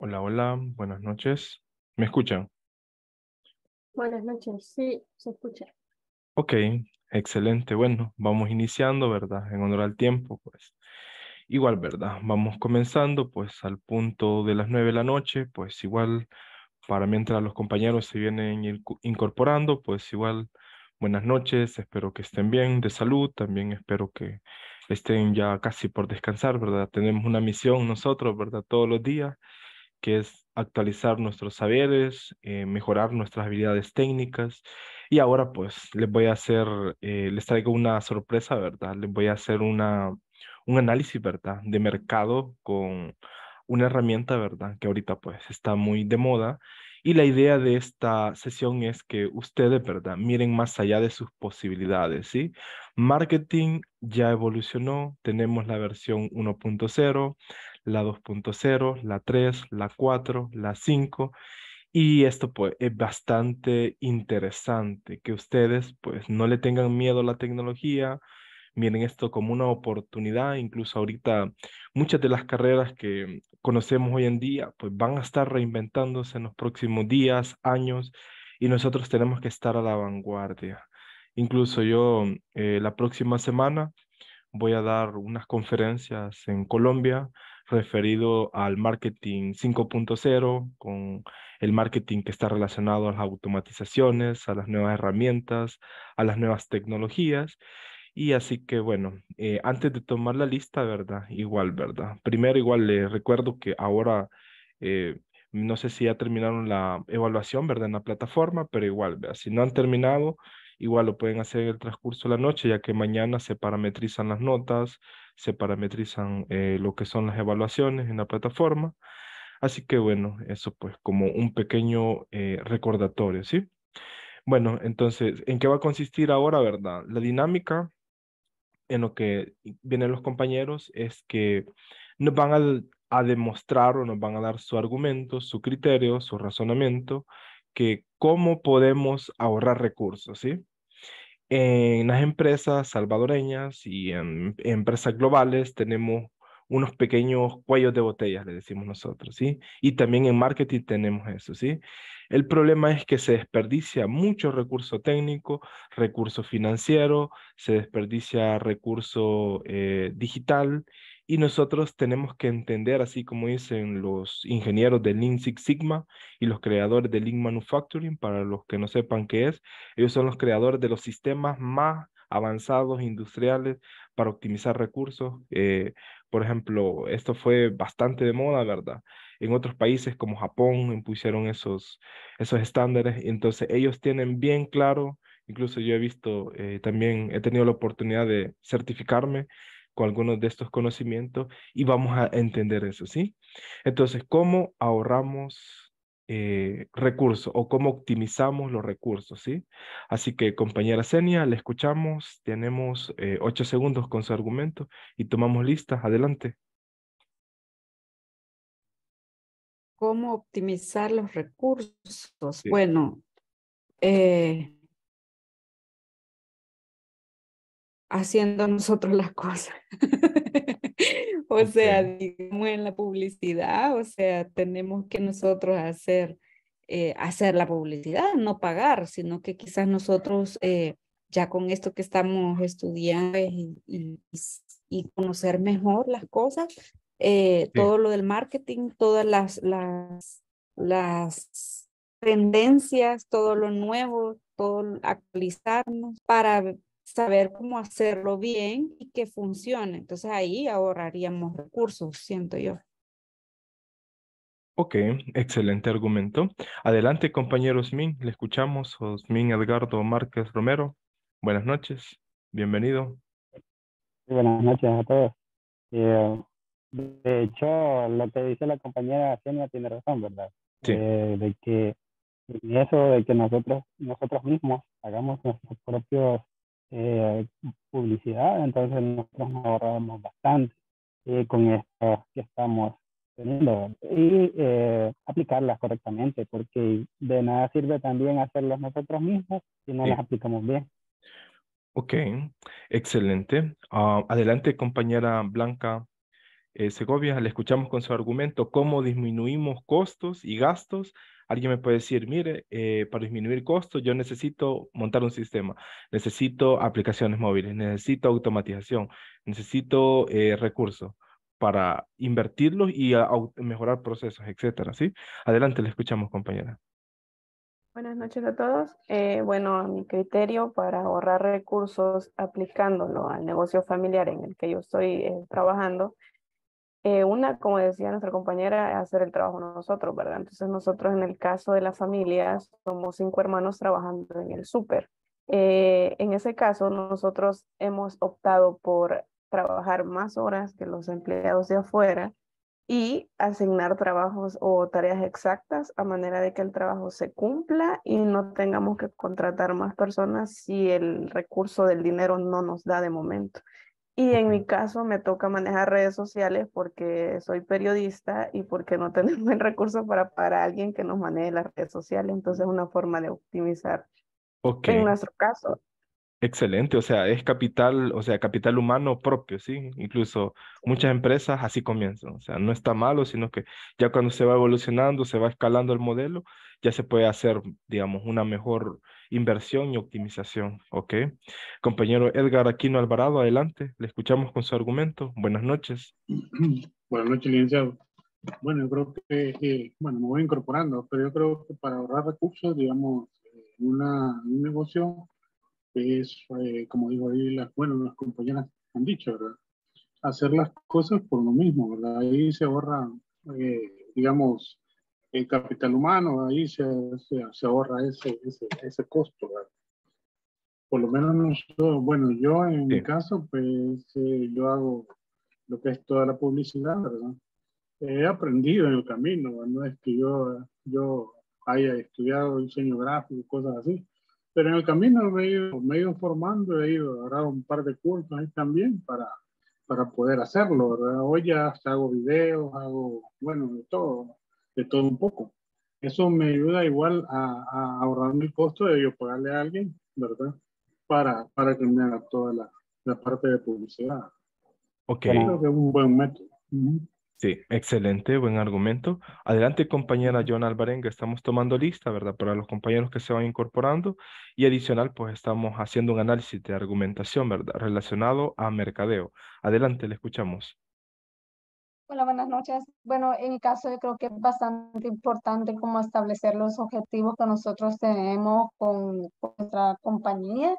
Hola, hola, buenas noches. ¿Me escuchan? Buenas noches, sí, se escucha. Ok, excelente. Bueno, vamos iniciando, ¿verdad? En honor al tiempo, pues. Igual, ¿verdad? Vamos comenzando, pues, al punto de las nueve de la noche, pues igual, para mientras los compañeros se vienen incorporando, pues igual, buenas noches, espero que estén bien, de salud, también espero que estén ya casi por descansar, ¿verdad? Tenemos una misión nosotros, ¿verdad? Todos los días que es actualizar nuestros saberes, eh, mejorar nuestras habilidades técnicas. Y ahora pues les voy a hacer, eh, les traigo una sorpresa, ¿verdad? Les voy a hacer una, un análisis, ¿verdad? De mercado con una herramienta, ¿verdad? Que ahorita pues está muy de moda. Y la idea de esta sesión es que ustedes, ¿verdad? Miren más allá de sus posibilidades, ¿sí? Marketing ya evolucionó, tenemos la versión 1.0, la 2.0, la 3, la 4, la 5. Y esto pues es bastante interesante, que ustedes pues no le tengan miedo a la tecnología, miren esto como una oportunidad, incluso ahorita muchas de las carreras que conocemos hoy en día pues van a estar reinventándose en los próximos días, años, y nosotros tenemos que estar a la vanguardia. Incluso yo eh, la próxima semana voy a dar unas conferencias en Colombia referido al marketing 5.0, con el marketing que está relacionado a las automatizaciones, a las nuevas herramientas, a las nuevas tecnologías. Y así que bueno, eh, antes de tomar la lista, ¿verdad? Igual, ¿verdad? Primero igual les recuerdo que ahora... Eh, no sé si ya terminaron la evaluación, ¿verdad? En la plataforma, pero igual, ¿verdad? si no han terminado, igual lo pueden hacer en el transcurso de la noche, ya que mañana se parametrizan las notas, se parametrizan eh, lo que son las evaluaciones en la plataforma. Así que bueno, eso pues como un pequeño eh, recordatorio, ¿sí? Bueno, entonces, ¿en qué va a consistir ahora, verdad? La dinámica en lo que vienen los compañeros es que nos van a, a demostrar o nos van a dar su argumento, su criterio, su razonamiento, que cómo podemos ahorrar recursos, ¿sí? En las empresas salvadoreñas y en, empresas globales tenemos unos pequeños cuellos de botellas, le decimos nosotros, ¿sí? Y también en marketing tenemos eso, ¿sí? El problema es que se desperdicia mucho recurso técnico, recurso financiero, se desperdicia recurso eh, digital y nosotros tenemos que entender, así como dicen los ingenieros de Lean Six Sigma y los creadores de Lean Manufacturing, para los que no sepan qué es, ellos son los creadores de los sistemas más avanzados industriales para optimizar recursos. Eh, por ejemplo, esto fue bastante de moda, ¿verdad? En otros países como Japón impusieron esos, esos estándares, entonces ellos tienen bien claro, incluso yo he visto, eh, también he tenido la oportunidad de certificarme con algunos de estos conocimientos y vamos a entender eso, ¿sí? Entonces, ¿cómo ahorramos eh, recursos o cómo optimizamos los recursos, ¿sí? Así que, compañera Senia, le escuchamos, tenemos eh, ocho segundos con su argumento y tomamos lista, adelante. ¿Cómo optimizar los recursos? Bueno, eh, haciendo nosotros las cosas. o sea, digamos en la publicidad, o sea, tenemos que nosotros hacer, eh, hacer la publicidad, no pagar, sino que quizás nosotros eh, ya con esto que estamos estudiando y, conocer mejor las cosas, eh, todo lo del marketing, todas las, las, las tendencias, todo lo nuevo, todo actualizarnos para saber cómo hacerlo bien y que funcione. Entonces ahí ahorraríamos recursos, siento yo. Ok, excelente argumento. Adelante, compañero Osmin, le escuchamos. Osmin Edgardo Márquez Romero, buenas noches, bienvenido. Buenas noches a todos. Eh, de hecho, lo que dice la compañera Xenia tiene razón, ¿verdad? Sí. Eh, de que eso de que nosotros, nosotros mismos hagamos nuestros propios eh, publicidad, entonces nosotros nos ahorramos bastante eh, con esto que estamos teniendo y eh, aplicarlas correctamente, porque de nada sirve también hacerlas nosotros mismos si no las aplicamos bien. Ok, excelente. Ah, adelante, compañera Blanca eh, Segovia, le escuchamos con su argumento cómo disminuimos costos y gastos. Alguien me puede decir, mire, eh, para disminuir costos yo necesito montar un sistema, necesito aplicaciones móviles, necesito automatización, necesito eh, recursos para invertirlos y mejorar procesos, etcétera, ¿sí? Adelante, le escuchamos, compañera. Buenas noches a todos. Eh, bueno, mi criterio para ahorrar recursos aplicándolo al negocio familiar en el que yo estoy trabajando eh, una, como decía nuestra compañera, es hacer el trabajo nosotros, ¿verdad? Entonces nosotros en el caso de las familias somos cinco hermanos trabajando en el súper. Eh, en ese caso nosotros hemos optado por trabajar más horas que los empleados de afuera y asignar trabajos o tareas exactas a manera de que el trabajo se cumpla y no tengamos que contratar más personas si el recurso del dinero no nos da de momento. Y en mi caso me toca manejar redes sociales porque soy periodista y porque no tenemos el recurso para para alguien que nos maneje las redes sociales. Entonces es una forma de optimizar. En nuestro caso, Excelente, o sea, es capital, o sea, capital humano propio, ¿sí? Incluso muchas empresas así comienzan, o sea, no está malo, sino que ya cuando se va evolucionando, se va escalando el modelo, ya se puede hacer, digamos, una mejor inversión y optimización, ¿ok? Compañero Edgar Aquino Alvarado, adelante, le escuchamos con su argumento. Buenas noches. Buenas noches, licenciado. Bueno, yo creo que, eh, bueno, me voy incorporando, pero yo creo que para ahorrar recursos, digamos, eh, una, un negocio es, eh, como dijo ahí, las, bueno, las compañeras han dicho, Hacer las cosas por lo mismo, Ahí se ahorra, eh, digamos, el capital humano, ahí se, ahorra ese, ese, ese costo, Por lo menos bueno, yo en mi caso, pues eh, yo hago lo que es toda la publicidad, He aprendido en el camino, no es que yo, yo haya estudiado diseño gráfico, cosas así, pero en el camino me he ido, he ido formando, he ido a un par de cursos ahí también para, para poder hacerlo, ¿verdad? Hoy ya hago videos, hago, bueno, de todo, de todo un poco. Eso me ayuda igual a, a ahorrarme el costo de yo pagarle a alguien, ¿verdad? Para, para que me haga toda la, parte de publicidad. Ok. Creo que es un buen método. Sí, excelente, buen argumento. Adelante, compañera John Alvarenga, estamos tomando lista, ¿verdad? Para los compañeros que se van incorporando y adicional, pues estamos haciendo un análisis de argumentación, ¿verdad? Relacionado a mercadeo. Adelante, le escuchamos. Hola, buenas noches. Bueno, en mi caso yo creo que es bastante importante como establecer los objetivos que nosotros tenemos con nuestra compañía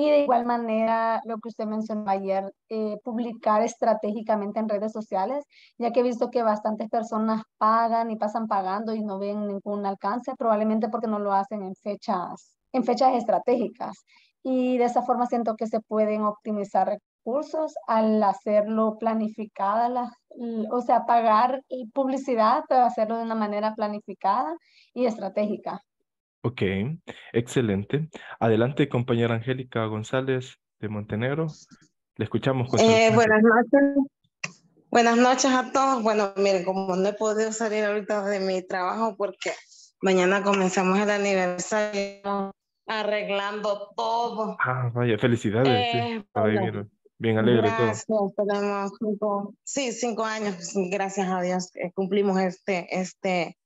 y de igual manera, lo que usted mencionó ayer, eh, publicar estratégicamente en redes sociales, ya que he visto que bastantes personas pagan y pasan pagando y no ven ningún alcance, probablemente porque no lo hacen en fechas, en fechas estratégicas. Y de esa forma siento que se pueden optimizar recursos al hacerlo planificada, o sea, pagar publicidad, pero hacerlo de una manera planificada y estratégica. Ok, excelente. Adelante, compañera Angélica González de Montenegro. Le escuchamos. Pues, eh, buenas noches. Buenas noches a todos. Bueno, miren, como no he podido salir ahorita de mi trabajo porque mañana comenzamos el aniversario arreglando todo. Ah, vaya, felicidades. Eh, bien, alegre gracias, todo. Tenemos cinco, sí, cinco años, gracias a Dios, cumplimos este, este,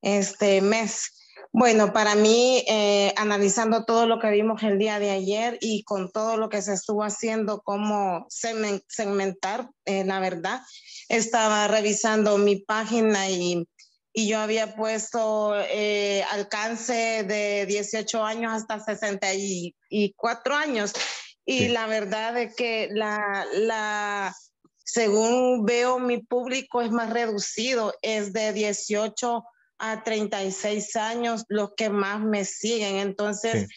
este mes. Bueno, para mí, eh, analizando todo lo que vimos el día de ayer y con todo lo que se estuvo haciendo, como segmentar, eh, la verdad, estaba revisando mi página y, y yo había puesto eh, alcance de 18 años hasta 64 años. Y la verdad es que la, la, según veo, mi público es más reducido, es de 18 a 36 años los que más me siguen. Entonces,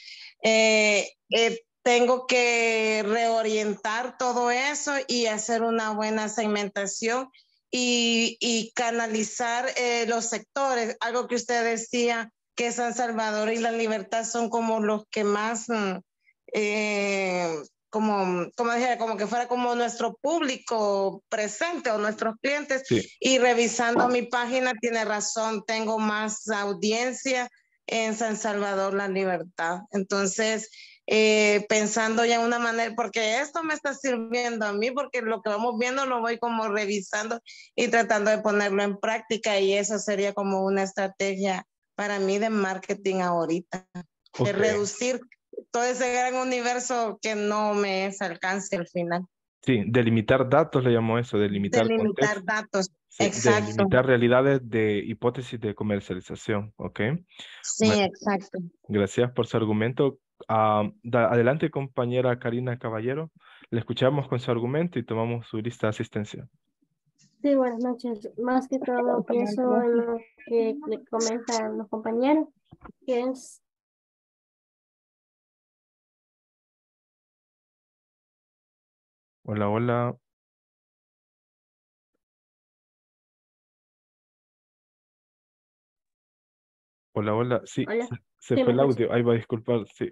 eh, eh, tengo que reorientar todo eso y hacer una buena segmentación y, y canalizar eh, los sectores. Algo que usted decía, que San Salvador y la libertad son como los que más... Mm, eh, como, como dije, como que fuera como nuestro público presente o nuestros clientes. Y revisando mi página, tiene razón, tengo más audiencia en San Salvador, La Libertad. Entonces, eh, pensando ya en una manera, porque esto me está sirviendo a mí, porque lo que vamos viendo lo voy como revisando y tratando de ponerlo en práctica y eso sería como una estrategia para mí de marketing ahorita, de reducir todo ese gran universo que no me es alcance al final. Sí, delimitar datos le llamo eso, delimitar. Delimitar datos, exacto. Delimitar realidades de hipótesis de comercialización, ¿ok? Sí, exacto. Gracias por su argumento. Ah, adelante, compañera Karina Caballero. Le escuchamos con su argumento y tomamos su lista de asistencia. Sí, buenas noches. Más que todo pienso en lo que comentan los compañeros, que es Hola, hola. Hola, hola. Sí, se fue el audio. Ahí va, disculpar. Sí,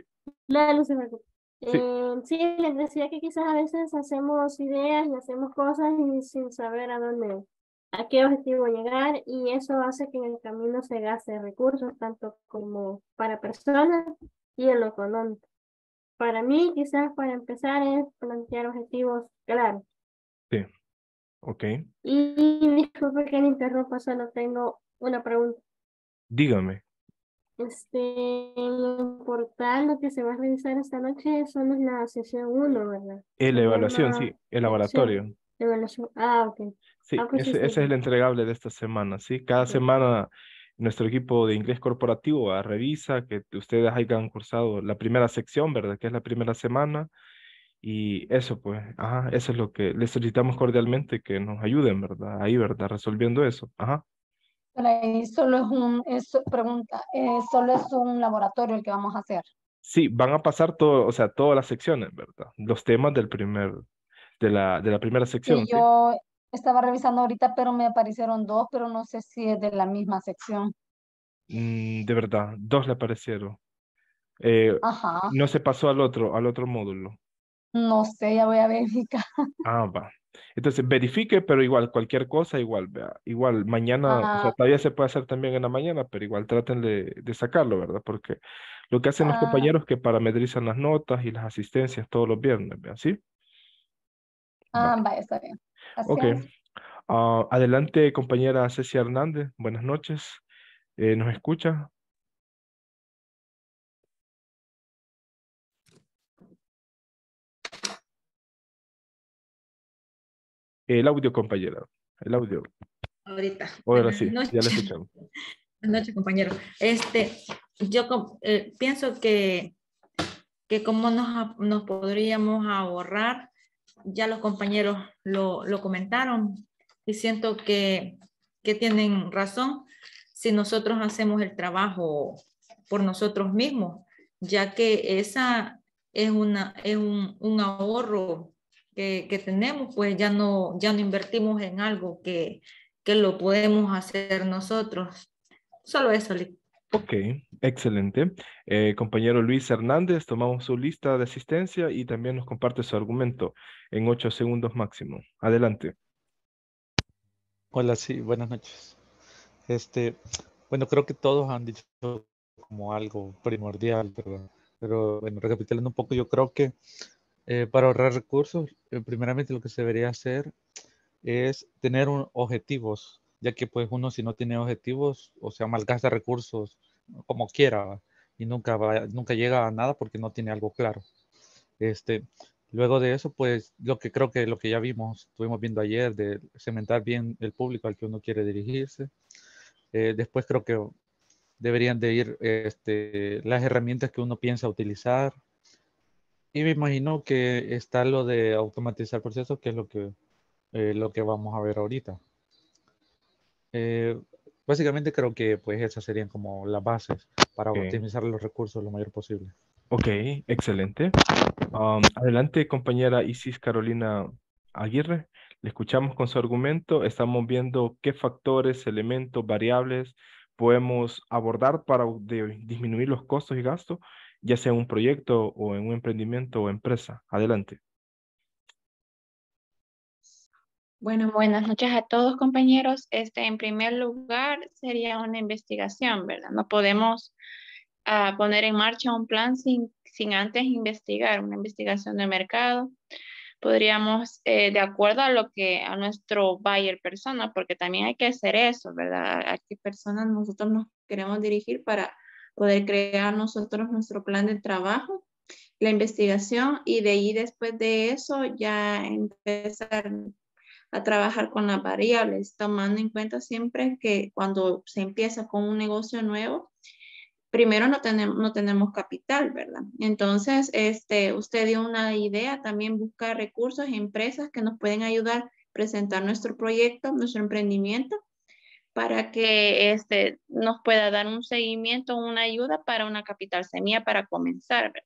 em, Sí. les decía que quizás a veces hacemos ideas y hacemos cosas y sin saber a dónde, a qué objetivo llegar y eso hace que en el camino se gaste recursos tanto como para personas y en lo económico. Para mí, quizás para empezar es plantear objetivos claros. Sí. Ok. Y, disculpe que le interrumpa, solo tengo una pregunta. Dígame. Este, el portal que se va a realizar esta noche son la sesión 1, ¿verdad? El la evaluación, ah, sí, el laboratorio. evaluación. Ah, ok. Sí, ah, pues ese, es el entregable de esta semana, ¿sí? Cada semana nuestro equipo de inglés corporativo revisa que ustedes hayan cursado la primera sección, ¿verdad? Que es la primera semana. Y eso, pues, ajá, eso es lo que les solicitamos cordialmente que nos ayuden, ¿verdad? Ahí, ¿verdad? Resolviendo eso. Ajá. Pero ahí solo es un, pregunta, eh, solo es un laboratorio el que vamos a hacer. Sí, van a pasar todo, o sea, todas las secciones, ¿verdad? Los temas del primer, de la, de la primera sección. yo, estaba revisando ahorita, pero me aparecieron dos, pero no sé si es de la misma sección. Mm, de verdad, dos le aparecieron. Eh, Ajá. No se pasó al otro, al otro módulo. No sé, ya voy a verificar. Ah, va. Entonces, verifique, pero igual, cualquier cosa, igual, vea, igual, mañana, o sea, ah. todavía se puede hacer también en la mañana, pero igual traten de, sacarlo, ¿verdad? Porque lo que hacen los ah. compañeros es que parametrizan las notas y las asistencias todos los viernes, ¿vea? ¿Sí? Ah, va. está bien ok. Ah, adelante, compañera Cecia Hernández. Buenas noches. Eh, ¿Nos escucha? El audio, compañera. El audio. Ahorita. Ahora sí, ya la escuchamos. Buenas noches, compañero. Este, yo eh, pienso que, que cómo nos, nos podríamos ahorrar ya los compañeros lo, lo comentaron y siento que, que, tienen razón si nosotros hacemos el trabajo por nosotros mismos, ya que esa es, una, es un, ahorro que, que, tenemos, pues ya no, ya no invertimos en algo que, que lo podemos hacer nosotros. Solo eso, Lee. Ok, excelente. Eh, compañero Luis Hernández, tomamos su lista de asistencia y también nos comparte su argumento en ocho segundos máximo. Adelante. Hola, sí, buenas noches. Este, bueno, creo que todos han dicho como algo primordial, pero, pero bueno, recapitulando un poco, yo creo que eh, para ahorrar recursos, eh, primeramente lo que se debería hacer es tener objetivos, ya que pues uno si no tiene objetivos, o sea, malgasta recursos como quiera y nunca, nunca llega a nada porque no tiene algo claro. Este, luego de eso, pues lo que creo que lo que ya vimos, estuvimos viendo ayer, de cementar bien el público al que uno quiere dirigirse. Eh, después creo que deberían de ir este, las herramientas que uno piensa utilizar. Y me imagino que está lo de automatizar procesos, que es lo que, eh, lo que vamos a ver ahorita. Eh, Básicamente creo que pues esas serían como las bases para optimizar los recursos lo mayor posible. Ok, excelente. adelante, compañera Isis Carolina Aguirre. Le escuchamos con su argumento. Estamos viendo qué factores, elementos, variables podemos abordar para disminuir los costos y gastos, ya sea en un proyecto o en un emprendimiento o empresa. Adelante. Bueno, buenas noches a todos compañeros. Este, en primer lugar, sería una investigación, ¿verdad? No podemos ah, poner en marcha un plan sin, sin antes investigar, una investigación de mercado. Podríamos, eh, de acuerdo a lo que a nuestro buyer persona, porque también hay que hacer eso, ¿verdad? A qué personas nosotros nos queremos dirigir para poder crear nosotros nuestro plan de trabajo la investigación y de ahí después de eso ya empezar a trabajar con las variables, tomando en cuenta siempre que cuando se empieza con un negocio nuevo, primero no tenemos, no tenemos capital, ¿verdad? Entonces, este, usted dio una idea, también buscar recursos empresas que nos pueden ayudar a presentar nuestro proyecto, nuestro emprendimiento, para que este, nos pueda dar un seguimiento, una ayuda para una capital semilla para comenzar. ¿verdad?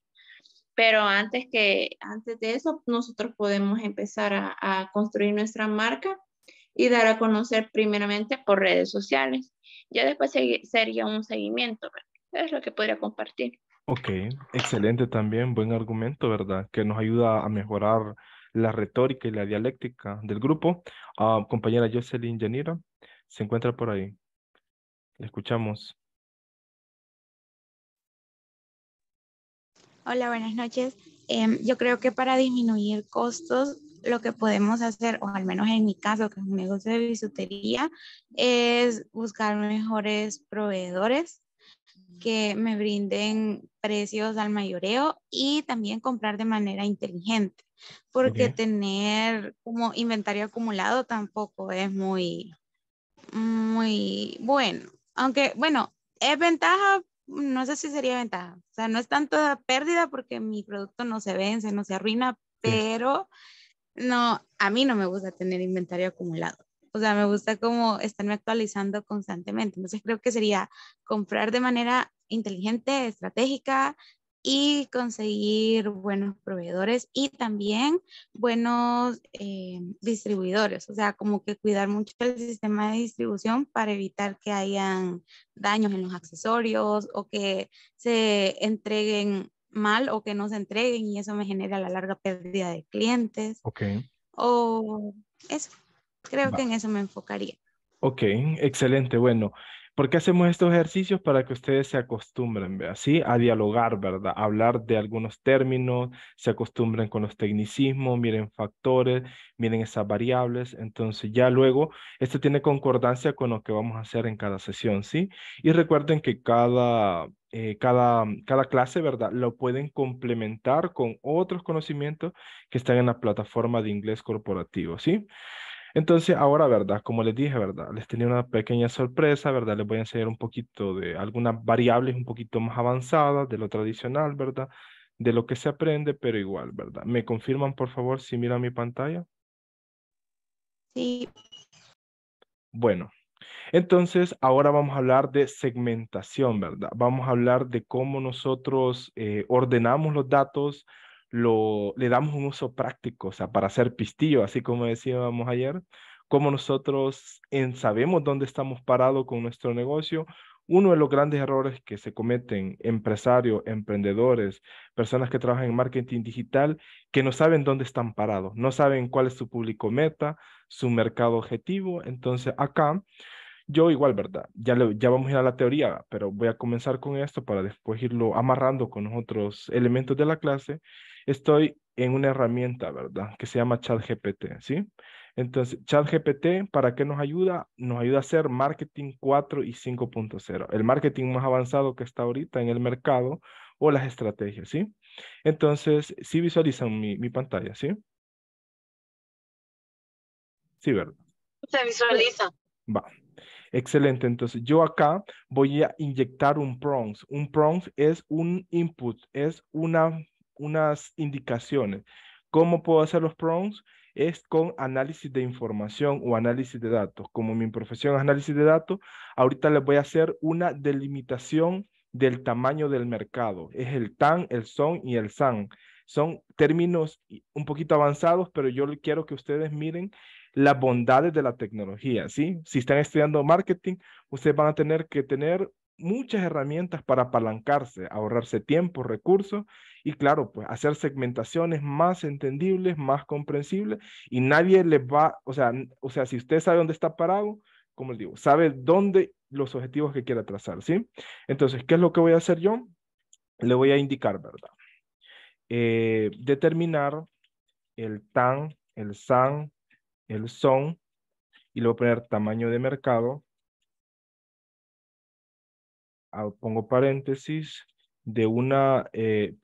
Pero antes, que, antes de eso, nosotros podemos empezar a, construir nuestra marca y dar a conocer primeramente por redes sociales. Ya después sería un seguimiento, es lo que podría compartir. Ok, excelente también, buen argumento, ¿verdad? Que nos ayuda a mejorar la retórica y la dialéctica del grupo. Ah, compañera Jocelyn Yanira, se encuentra por ahí. Le escuchamos. Hola, buenas noches. Em, yo creo que para disminuir costos, lo que podemos hacer, o al menos en mi caso, que es un negocio de bisutería, es buscar mejores proveedores que me brinden precios al mayoreo y también comprar de manera inteligente, porque tener como inventario acumulado tampoco es muy, muy bueno. Aunque, bueno, es ventaja, no sé si sería ventaja. O sea, no es tanto pérdida porque mi producto no se vence, no se arruina, pero no, a mí no me gusta tener inventario acumulado. O sea, me gusta como estarme actualizando constantemente. Entonces creo que sería comprar de manera inteligente, estratégica, y conseguir buenos proveedores y también buenos eh, distribuidores, o sea, como que cuidar mucho el sistema de distribución para evitar que hayan daños en los accesorios o que se entreguen mal o que no se entreguen y eso me genera la larga pérdida de clientes. Ok. O eso, creo que en eso me enfocaría. Ok, excelente. Bueno, ¿Por qué hacemos estos ejercicios? Para que ustedes se acostumbren, ¿sí? A dialogar, ¿verdad? A hablar de algunos términos, se acostumbren con los tecnicismos, miren factores, miren esas variables. Entonces ya luego, esto tiene concordancia con lo que vamos a hacer en cada sesión, ¿sí? Y recuerden que cada, eh, cada, cada clase, ¿verdad? Lo pueden complementar con otros conocimientos que están en la plataforma de inglés corporativo, ¿sí? sí entonces, ahora, ¿verdad? Como les dije, ¿verdad? Les tenía una pequeña sorpresa, ¿verdad? Les voy a enseñar un poquito de algunas variables un poquito más avanzadas de lo tradicional, ¿verdad? De lo que se aprende, pero igual, ¿verdad? ¿Me confirman, por favor, si miran mi pantalla? Sí. Bueno, entonces ahora vamos a hablar de segmentación, ¿verdad? Vamos a hablar de cómo nosotros eh, ordenamos los datos, lo, le damos un uso práctico, o sea, para hacer pistillo, así como decíamos ayer, como nosotros en, sabemos dónde estamos parados con nuestro negocio. Uno de los grandes errores que se cometen empresarios, emprendedores, personas que trabajan en marketing digital, que no saben dónde están parados, no saben cuál es su público meta, su mercado objetivo. Entonces, acá yo igual, ¿verdad? Ya, ya vamos a ir a la teoría, pero voy a comenzar con esto para después irlo amarrando con otros elementos de la clase estoy en una herramienta, ¿verdad? Que se llama ChatGPT, ¿sí? Entonces, ChatGPT, ¿para qué nos ayuda? Nos ayuda a hacer marketing 4 y 5.0, el marketing más avanzado que está ahorita en el mercado o las estrategias, ¿sí? Entonces, si visualizan mi, pantalla, ¿sí? Sí, ¿verdad? Se visualiza. Va. Excelente. Entonces, yo acá voy a inyectar un prompt. Un prompt es un input, es una unas indicaciones. ¿Cómo puedo hacer los prongs? Es con análisis de información o análisis de datos. Como mi profesión es análisis de datos, ahorita les voy a hacer una delimitación del tamaño del mercado. Es el TAN, el SON y el SAN. Son términos un poquito avanzados, pero yo quiero que ustedes miren las bondades de la tecnología, ¿sí? Si están estudiando marketing, ustedes van a tener que tener muchas herramientas para apalancarse, ahorrarse tiempo, recursos y claro, pues hacer segmentaciones más entendibles, más comprensibles y nadie les va, o sea, o sea, si usted sabe dónde está parado, como les digo, sabe dónde los objetivos que quiera trazar, ¿sí? Entonces, ¿qué es lo que voy a hacer yo? Le voy a indicar, ¿verdad? Eh, determinar el tan, el san, el son, y le voy a poner tamaño de mercado. Ah, pongo paréntesis, de una eh,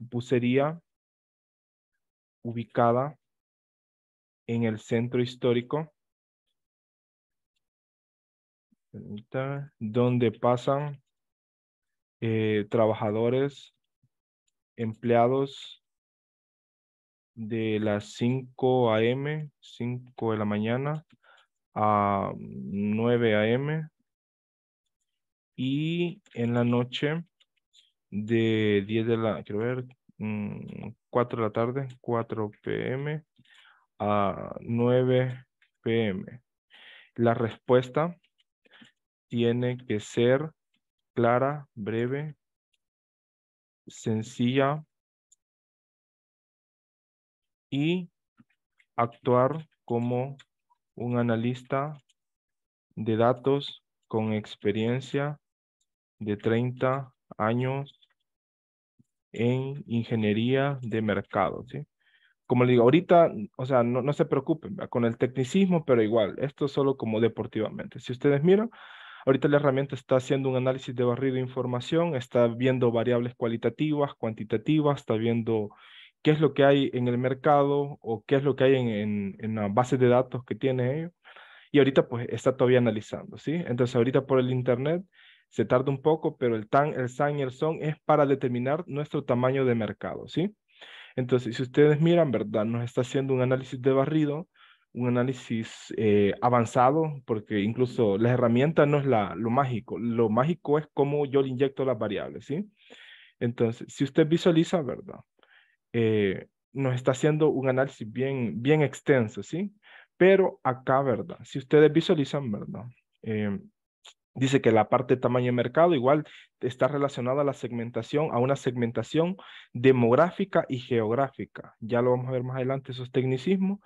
ubicada en el centro histórico donde pasan eh, trabajadores, empleados de las 5 a.m., 5 de la mañana a 9 a.m. y en la noche de 10 de la, quiero ver, 4 mm, de la tarde, 4 pm a 9 pm. La respuesta tiene que ser clara, breve, sencilla y actuar como un analista de datos con experiencia de 30 años en ingeniería de mercado, ¿sí? Como le digo, ahorita, o sea, no, se preocupen con el tecnicismo, pero igual, esto solo como deportivamente. Si ustedes miran, ahorita la herramienta está haciendo un análisis de barrido de información, está viendo variables cualitativas, cuantitativas, está viendo qué es lo que hay en el mercado o qué es lo que hay en, en, en la base de datos que tiene ello. Y ahorita pues está todavía analizando, ¿sí? Entonces ahorita por el Internet se tarda un poco, pero el TAN, el SAN y el SON es para determinar nuestro tamaño de mercado, ¿sí? Entonces, si ustedes miran, ¿verdad? Nos está haciendo un análisis de barrido, un análisis eh, avanzado, porque incluso la herramienta no es la, lo mágico. Lo mágico es cómo yo le inyecto las variables, ¿sí? Entonces, si usted visualiza, ¿verdad? Eh, nos está haciendo un análisis bien, bien extenso, ¿sí? Pero acá, ¿verdad? Si ustedes visualizan, ¿verdad? Eh, Dice que la parte tamaño de mercado igual está relacionada a la segmentación, a una segmentación demográfica y geográfica. Ya lo vamos a ver más adelante, esos tecnicismos.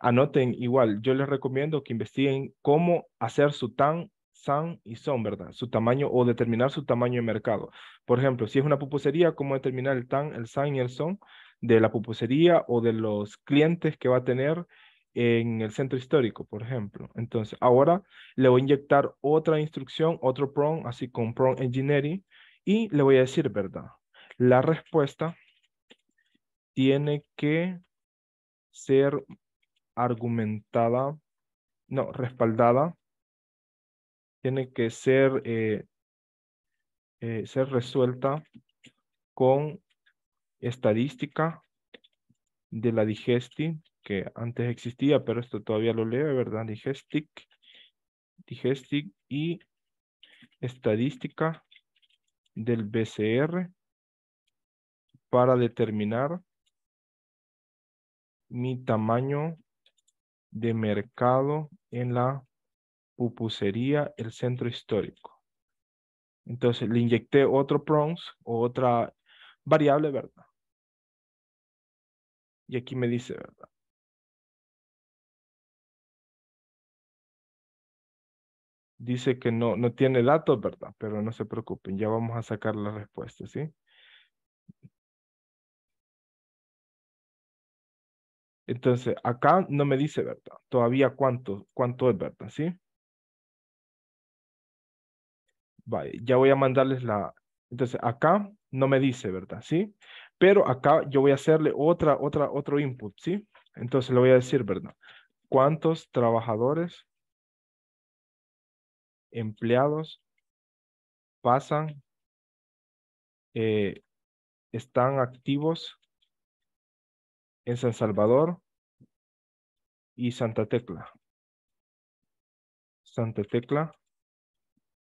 Anoten igual, yo les recomiendo que investiguen cómo hacer su TAN, SAN y SON, ¿verdad? Su tamaño o determinar su tamaño de mercado. Por ejemplo, si es una pupusería, cómo determinar el TAN, el SAN y el SON de la pupusería o de los clientes que va a tener en el centro histórico, por ejemplo. Entonces, ahora le voy a inyectar otra instrucción, otro prompt, así con prompt engineering, y le voy a decir, ¿verdad? La respuesta tiene que ser argumentada, no, respaldada, tiene que ser, eh, eh, ser resuelta con estadística de la digestión que antes existía, pero esto todavía lo lee, ¿verdad? Digestic, digestic y estadística del BCR para determinar mi tamaño de mercado en la pupusería, el centro histórico. Entonces le inyecté otro prongs o otra variable, ¿verdad? Y aquí me dice, ¿verdad? dice que no, no tiene datos, ¿verdad? Pero no se preocupen, ya vamos a sacar la respuesta, ¿sí? Entonces, acá no me dice, ¿verdad? Todavía cuánto, cuánto es, ¿verdad? ¿Sí? Vale, ya voy a mandarles la... Entonces, acá no me dice, ¿verdad? ¿Sí? Pero acá yo voy a hacerle otra, otra, otro input, ¿sí? Entonces le voy a decir, ¿verdad? ¿Cuántos trabajadores empleados pasan, eh, están activos en San Salvador y Santa Tecla. Santa Tecla,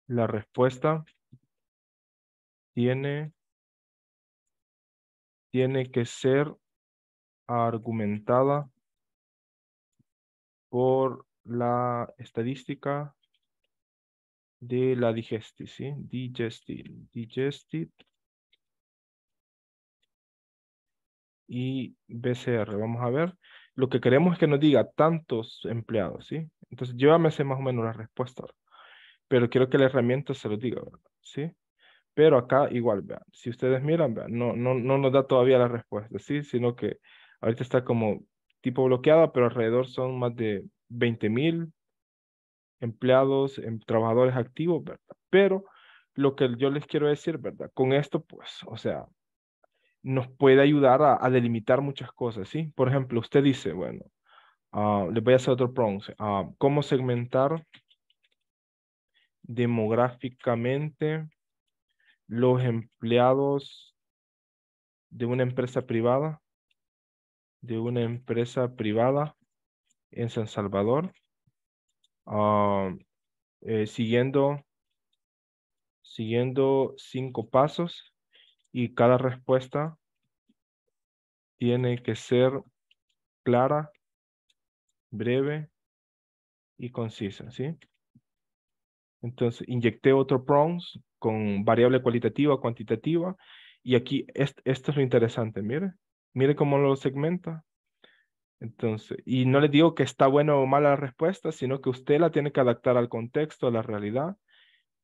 la respuesta tiene, tiene que ser argumentada por la estadística de la digestión, ¿sí? Digestive, Y BCR, vamos a ver. Lo que queremos es que nos diga tantos empleados, ¿sí? Entonces llévame más o menos la respuesta, pero quiero que la herramienta se lo diga, ¿sí? Pero acá igual, vean, si ustedes miran, vean, no, no, no nos da todavía la respuesta, ¿sí? Sino que ahorita está como tipo bloqueada, pero alrededor son más de 20 mil empleados, em, trabajadores activos, ¿verdad? Pero lo que yo les quiero decir, ¿verdad? Con esto, pues, o sea, nos puede ayudar a, delimitar muchas cosas, ¿sí? Por ejemplo, usted dice, bueno, ah, les voy a hacer otro prompt, ah, ¿cómo segmentar demográficamente los empleados de una empresa privada, de una empresa privada en San Salvador? Ah, eh, siguiendo, siguiendo cinco pasos y cada respuesta tiene que ser clara, breve y concisa, ¿sí? Entonces, inyecté otro prongs con variable cualitativa, cuantitativa, y aquí, esto, esto es lo interesante, mire, mire cómo lo segmenta, entonces, y no le digo que está buena o mala la respuesta, sino que usted la tiene que adaptar al contexto, a la realidad,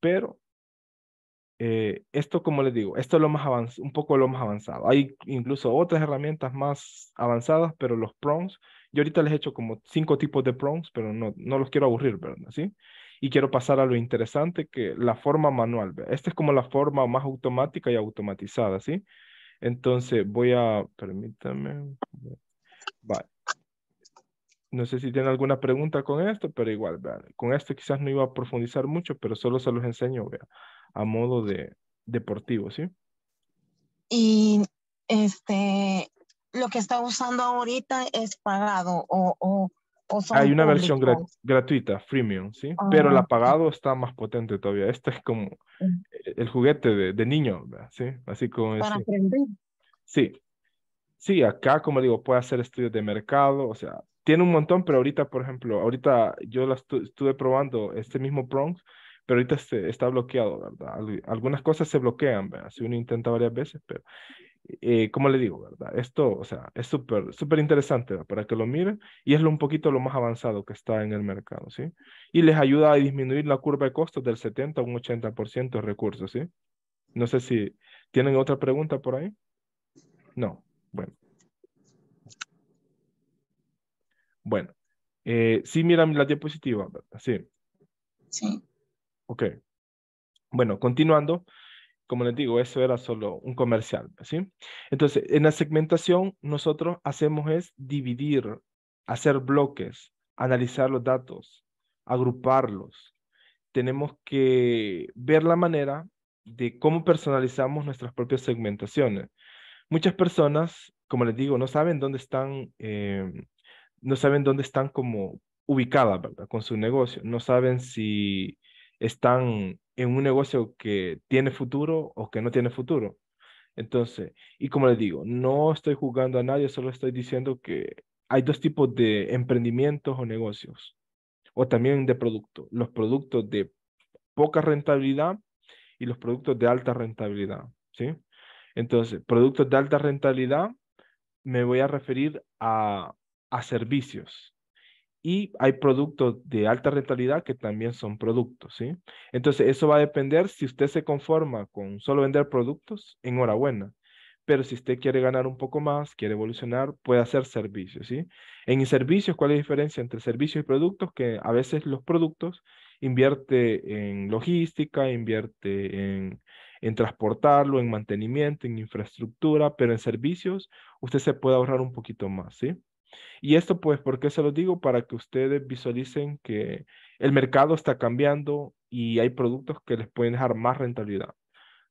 pero eh, esto, como le digo, esto es lo más avanzado, un poco lo más avanzado. Hay incluso otras herramientas más avanzadas, pero los prongs yo ahorita les he hecho como cinco tipos de prongs pero no, no los quiero aburrir, ¿verdad? ¿Sí? Y quiero pasar a lo interesante, que la forma manual, Esta es como la forma más automática y automatizada, ¿sí? Entonces voy a, permítame, vale no sé si tienen alguna pregunta con esto, pero igual, con esto quizás no iba a profundizar mucho, pero solo se los enseño a modo de deportivo, ¿sí? Y este, lo que está usando ahorita es pagado o, o, Hay una versión gratuita, freemium, ¿sí? Pero la pagado está más potente todavía. Este es como mm. e-, el juguete de, de niño, ¿verdad? ¿sí? Así como... Para aprender. Sí. Sí, acá, como digo, puede hacer estudios de mercado, o sea, tiene un montón, pero ahorita, por ejemplo, ahorita yo la estuve probando este mismo Bronx, pero ahorita este, está bloqueado, ¿verdad? Algunas cosas se bloquean, ¿verdad? Si uno intenta varias veces, pero eh, como le digo, ¿verdad? Esto, o sea, es súper, súper interesante para que lo miren y es lo, un poquito lo más avanzado que está en el mercado, ¿sí? Y les ayuda a disminuir la curva de costos del 70 a un 80% de recursos, ¿sí? No sé si tienen otra pregunta por ahí. No, bueno. Bueno, eh, sí, mira la diapositiva, Sí. Sí. Ok. Bueno, continuando, como les digo, eso era solo un comercial, ¿sí? Entonces, en la segmentación, nosotros hacemos es dividir, hacer bloques, analizar los datos, agruparlos. Tenemos que ver la manera de cómo personalizamos nuestras propias segmentaciones. Muchas personas, como les digo, no saben dónde están eh, no saben dónde están como ubicadas, ¿verdad? Con su negocio. No saben si están en un negocio que tiene futuro o que no tiene futuro. Entonces, y como les digo, no estoy juzgando a nadie, solo estoy diciendo que hay dos tipos de emprendimientos o negocios, o también de productos, los productos de poca rentabilidad y los productos de alta rentabilidad, ¿sí? Entonces, productos de alta rentabilidad me voy a referir a a servicios. Y hay productos de alta rentabilidad que también son productos, ¿sí? Entonces, eso va a depender si usted se conforma con solo vender productos, enhorabuena. Pero si usted quiere ganar un poco más, quiere evolucionar, puede hacer servicios, ¿sí? En servicios, ¿cuál es la diferencia entre servicios y productos? Que a veces los productos invierte en logística, invierte en, en, transportarlo, en mantenimiento, en infraestructura, pero en servicios usted se puede ahorrar un poquito más, ¿sí? Y esto pues, ¿por qué se lo digo? Para que ustedes visualicen que el mercado está cambiando y hay productos que les pueden dejar más rentabilidad.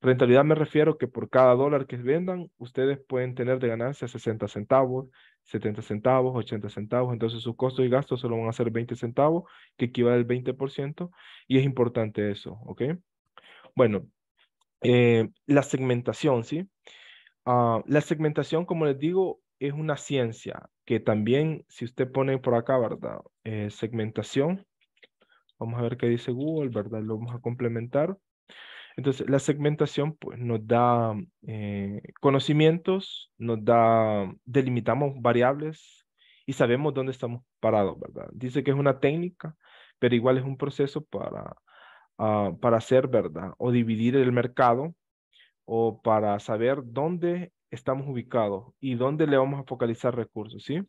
Rentabilidad me refiero que por cada dólar que vendan, ustedes pueden tener de ganancia 60 centavos, 70 centavos, 80 centavos. Entonces sus costos y gastos solo van a ser 20 centavos, que equivale al 20%. Y es importante eso, ¿ok? Bueno, eh, la segmentación, ¿sí? Ah, la segmentación, como les digo, es una ciencia que también, si usted pone por acá, ¿verdad? Eh, segmentación. Vamos a ver qué dice Google, ¿verdad? Lo vamos a complementar. Entonces, la segmentación pues, nos da eh, conocimientos, nos da, delimitamos variables y sabemos dónde estamos parados, ¿verdad? Dice que es una técnica, pero igual es un proceso para, ah, para hacer, ¿verdad? O dividir el mercado o para saber dónde estamos ubicados y dónde le vamos a focalizar recursos, ¿sí?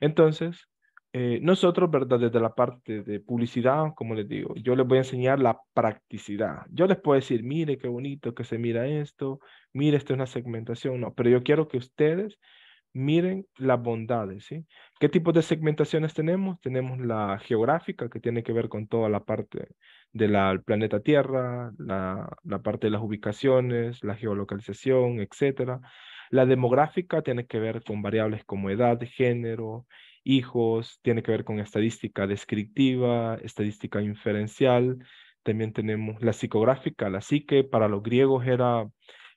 Entonces, eh, nosotros, ¿verdad? Desde la parte de publicidad, como les digo, yo les voy a enseñar la practicidad. Yo les puedo decir, mire qué bonito que se mira esto, mire, esto es una segmentación, no, pero yo quiero que ustedes miren las bondades. ¿sí? ¿Qué tipo de segmentaciones tenemos? Tenemos la geográfica, que tiene que ver con toda la parte del planeta Tierra, la, la, parte de las ubicaciones, la geolocalización, etc. La demográfica tiene que ver con variables como edad, género, hijos, tiene que ver con estadística descriptiva, estadística inferencial. También tenemos la psicográfica, la psique, para los griegos era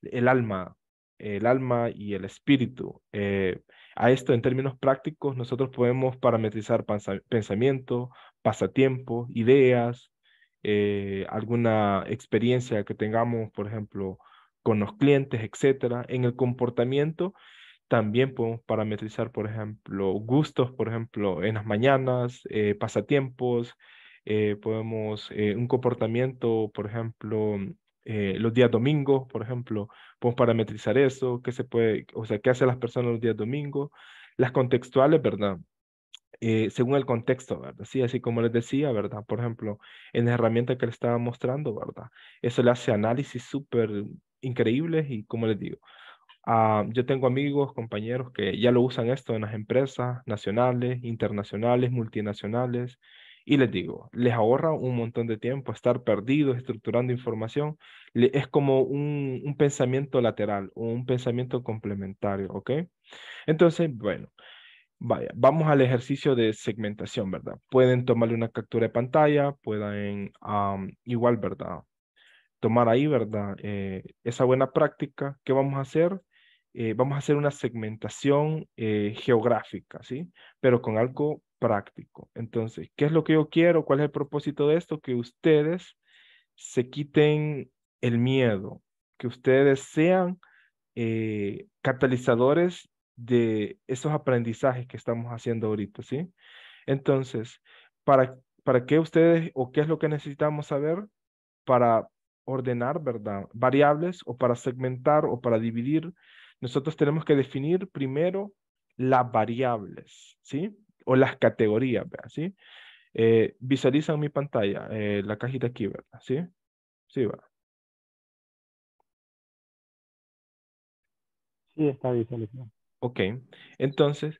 el alma, el alma y el espíritu. Eh, a esto, en términos prácticos, nosotros podemos parametrizar pensamiento, pasatiempo, ideas, eh, alguna experiencia que tengamos, por ejemplo, con los clientes, etcétera. En el comportamiento también podemos parametrizar, por ejemplo, gustos, por ejemplo, en las mañanas, eh, pasatiempos, podemos un comportamiento, por ejemplo, eh, los días domingos, por ejemplo, podemos parametrizar eso, qué se puede, o sea, qué hacen las personas los días domingos, las contextuales, ¿verdad? Eh, según el contexto, ¿verdad? Sí, así como les decía, ¿verdad? Por ejemplo, en la herramienta que les estaba mostrando, ¿verdad? Eso le hace análisis súper increíbles y, como les digo, ah, yo tengo amigos, compañeros que ya lo usan esto en las empresas nacionales, internacionales, multinacionales, y les digo, les ahorra un montón de tiempo estar perdidos, estructurando información. es como un, pensamiento lateral o un pensamiento complementario, ¿ok? Entonces, bueno, vaya, vamos al ejercicio de segmentación, ¿verdad? Pueden tomarle una captura de pantalla, pueden igual, ¿verdad? Tomar ahí, ¿verdad? Eh, esa buena práctica. ¿Qué vamos a hacer? Eh, vamos a hacer una segmentación eh, geográfica, ¿sí? Pero con algo práctico. Entonces, ¿qué es lo que yo quiero? ¿Cuál es el propósito de esto? Que ustedes se quiten el miedo, que ustedes sean eh, catalizadores de esos aprendizajes que estamos haciendo ahorita, ¿sí? Entonces, ¿para, para qué ustedes o qué es lo que necesitamos saber? Para ordenar, ¿verdad? Variables o para segmentar o para dividir, nosotros tenemos que definir primero las variables, ¿sí? o las categorías, ¿verdad? ¿sí? Eh, visualizan mi pantalla, eh, la cajita aquí, ¿verdad? ¿Sí? Sí, va. Sí, está visualizado. Ok, entonces,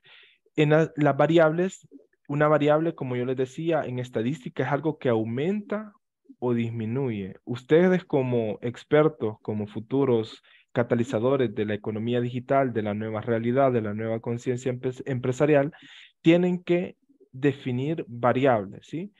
en las variables, una variable, como yo les decía, en estadística es algo que aumenta o disminuye. Ustedes como expertos, como futuros catalizadores de la economía digital, de la nueva realidad, de la nueva conciencia empresarial, tienen que definir variables, ¿sí?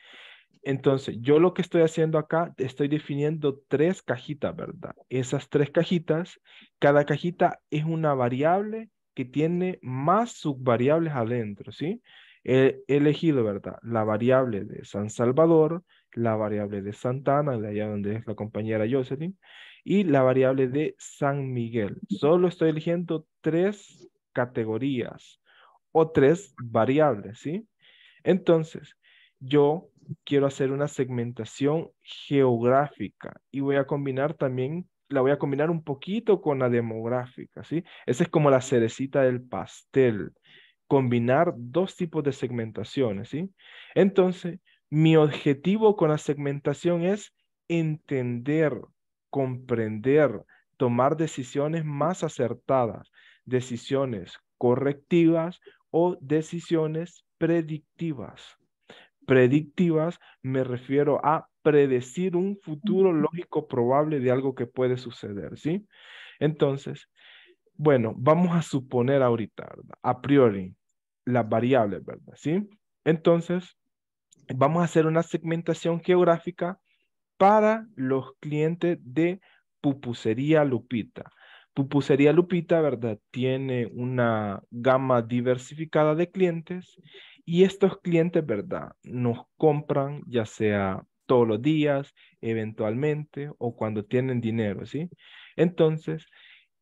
Entonces, yo lo que estoy haciendo acá, estoy definiendo tres cajitas, ¿verdad? Esas tres cajitas, cada cajita es una variable que tiene más subvariables adentro, ¿sí? He, elegido, ¿verdad? La variable de San Salvador, la variable de Santana, de allá donde es la compañera Jocelyn, y la variable de San Miguel. Solo estoy eligiendo tres categorías o tres variables, ¿sí? Entonces, yo quiero hacer una segmentación geográfica y voy a combinar también, la voy a combinar un poquito con la demográfica, ¿sí? Esa es como la cerecita del pastel, combinar dos tipos de segmentaciones, ¿sí? Entonces, mi objetivo con la segmentación es entender, comprender, tomar decisiones más acertadas, decisiones correctivas o decisiones predictivas. Predictivas me refiero a predecir un futuro lógico probable de algo que puede suceder, ¿sí? Entonces, bueno, vamos a suponer ahorita, ¿verdad? a priori, las variables, ¿verdad? ¿Sí? Entonces, vamos a hacer una segmentación geográfica para los clientes de Pupusería Lupita. Pupusería Lupita, ¿verdad? Tiene una gama diversificada de clientes y estos clientes, ¿verdad? Nos compran ya sea todos los días, eventualmente o cuando tienen dinero, ¿sí? Entonces,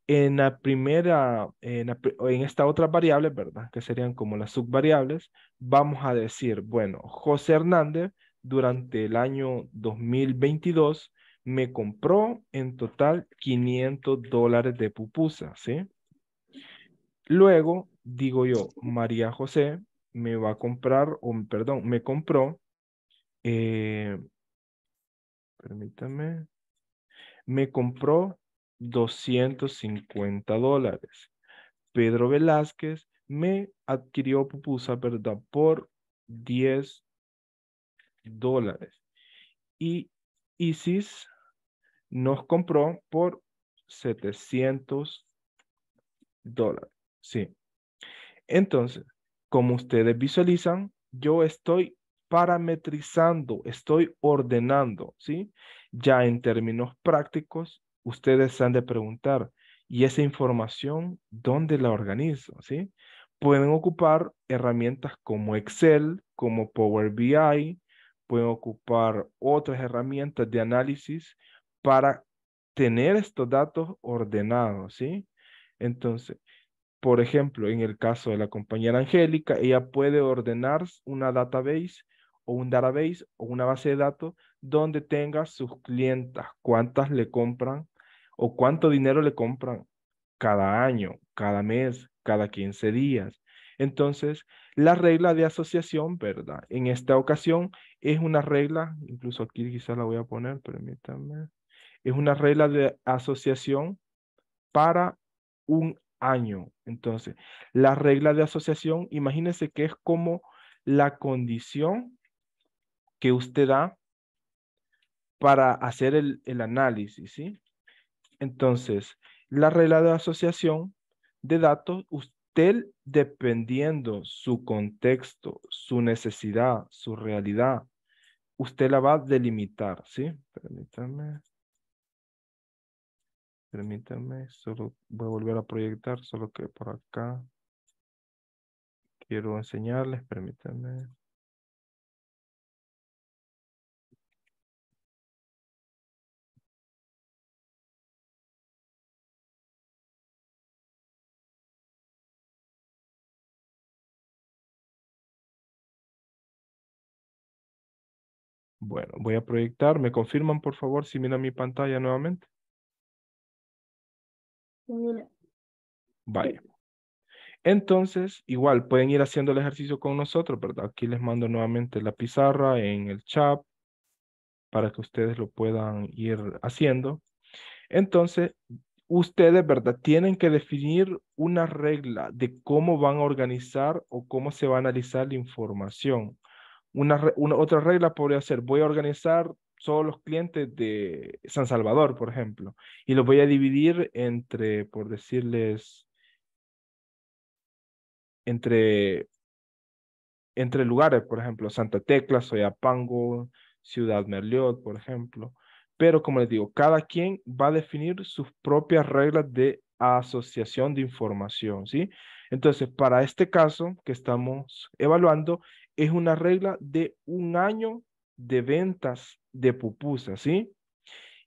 en la primera, en, en esta otra variable, ¿verdad? Que serían como las subvariables, vamos a decir, bueno, José Hernández durante el año 2022 me compró en total 500 dólares de pupusa, ¿sí? Luego, digo yo, María José me va a comprar, o perdón, me compró, eh, permítame, me compró 250 dólares. Pedro Velázquez me adquirió pupusa, ¿verdad? Por 10 dólares. Y Isis nos compró por 700 dólares. Sí. Entonces, como ustedes visualizan, yo estoy parametrizando, estoy ordenando, ¿sí? Ya en términos prácticos, ustedes han de preguntar, ¿y esa información dónde la organizo? ¿Sí? Pueden ocupar herramientas como Excel, como Power BI, pueden ocupar otras herramientas de análisis para tener estos datos ordenados, ¿sí? Entonces, por ejemplo, en el caso de la compañera Angélica, ella puede ordenar una database o un database o una base de datos donde tenga sus clientas, cuántas le compran o cuánto dinero le compran cada año, cada mes, cada 15 días. Entonces, la regla de asociación, ¿verdad? En esta ocasión es una regla, incluso aquí quizás la voy a poner, permítanme es una regla de asociación para un año. Entonces, la regla de asociación, imagínense que es como la condición que usted da para hacer el, análisis, ¿sí? Entonces, la regla de asociación de datos, usted dependiendo su contexto, su necesidad, su realidad, usted la va a delimitar, ¿sí? Permítame. Permítanme, solo voy a volver a proyectar, solo que por acá quiero enseñarles, permítanme. Bueno, voy a proyectar. ¿Me confirman, por favor, si miran mi pantalla nuevamente? Vaya. Entonces, igual pueden ir haciendo el ejercicio con nosotros, ¿verdad? Aquí les mando nuevamente la pizarra en el chat para que ustedes lo puedan ir haciendo. Entonces, ustedes, ¿verdad? Tienen que definir una regla de cómo van a organizar o cómo se va a analizar la información. Una, una, otra regla podría ser, voy a organizar todos los clientes de San Salvador, por ejemplo, y los voy a dividir entre, por decirles, entre, entre lugares, por ejemplo, Santa Tecla, Soyapango, Ciudad Merliot, por ejemplo. Pero como les digo, cada quien va a definir sus propias reglas de asociación de información, ¿sí? Entonces, para este caso que estamos evaluando, es una regla de un año de ventas de pupusa, ¿sí?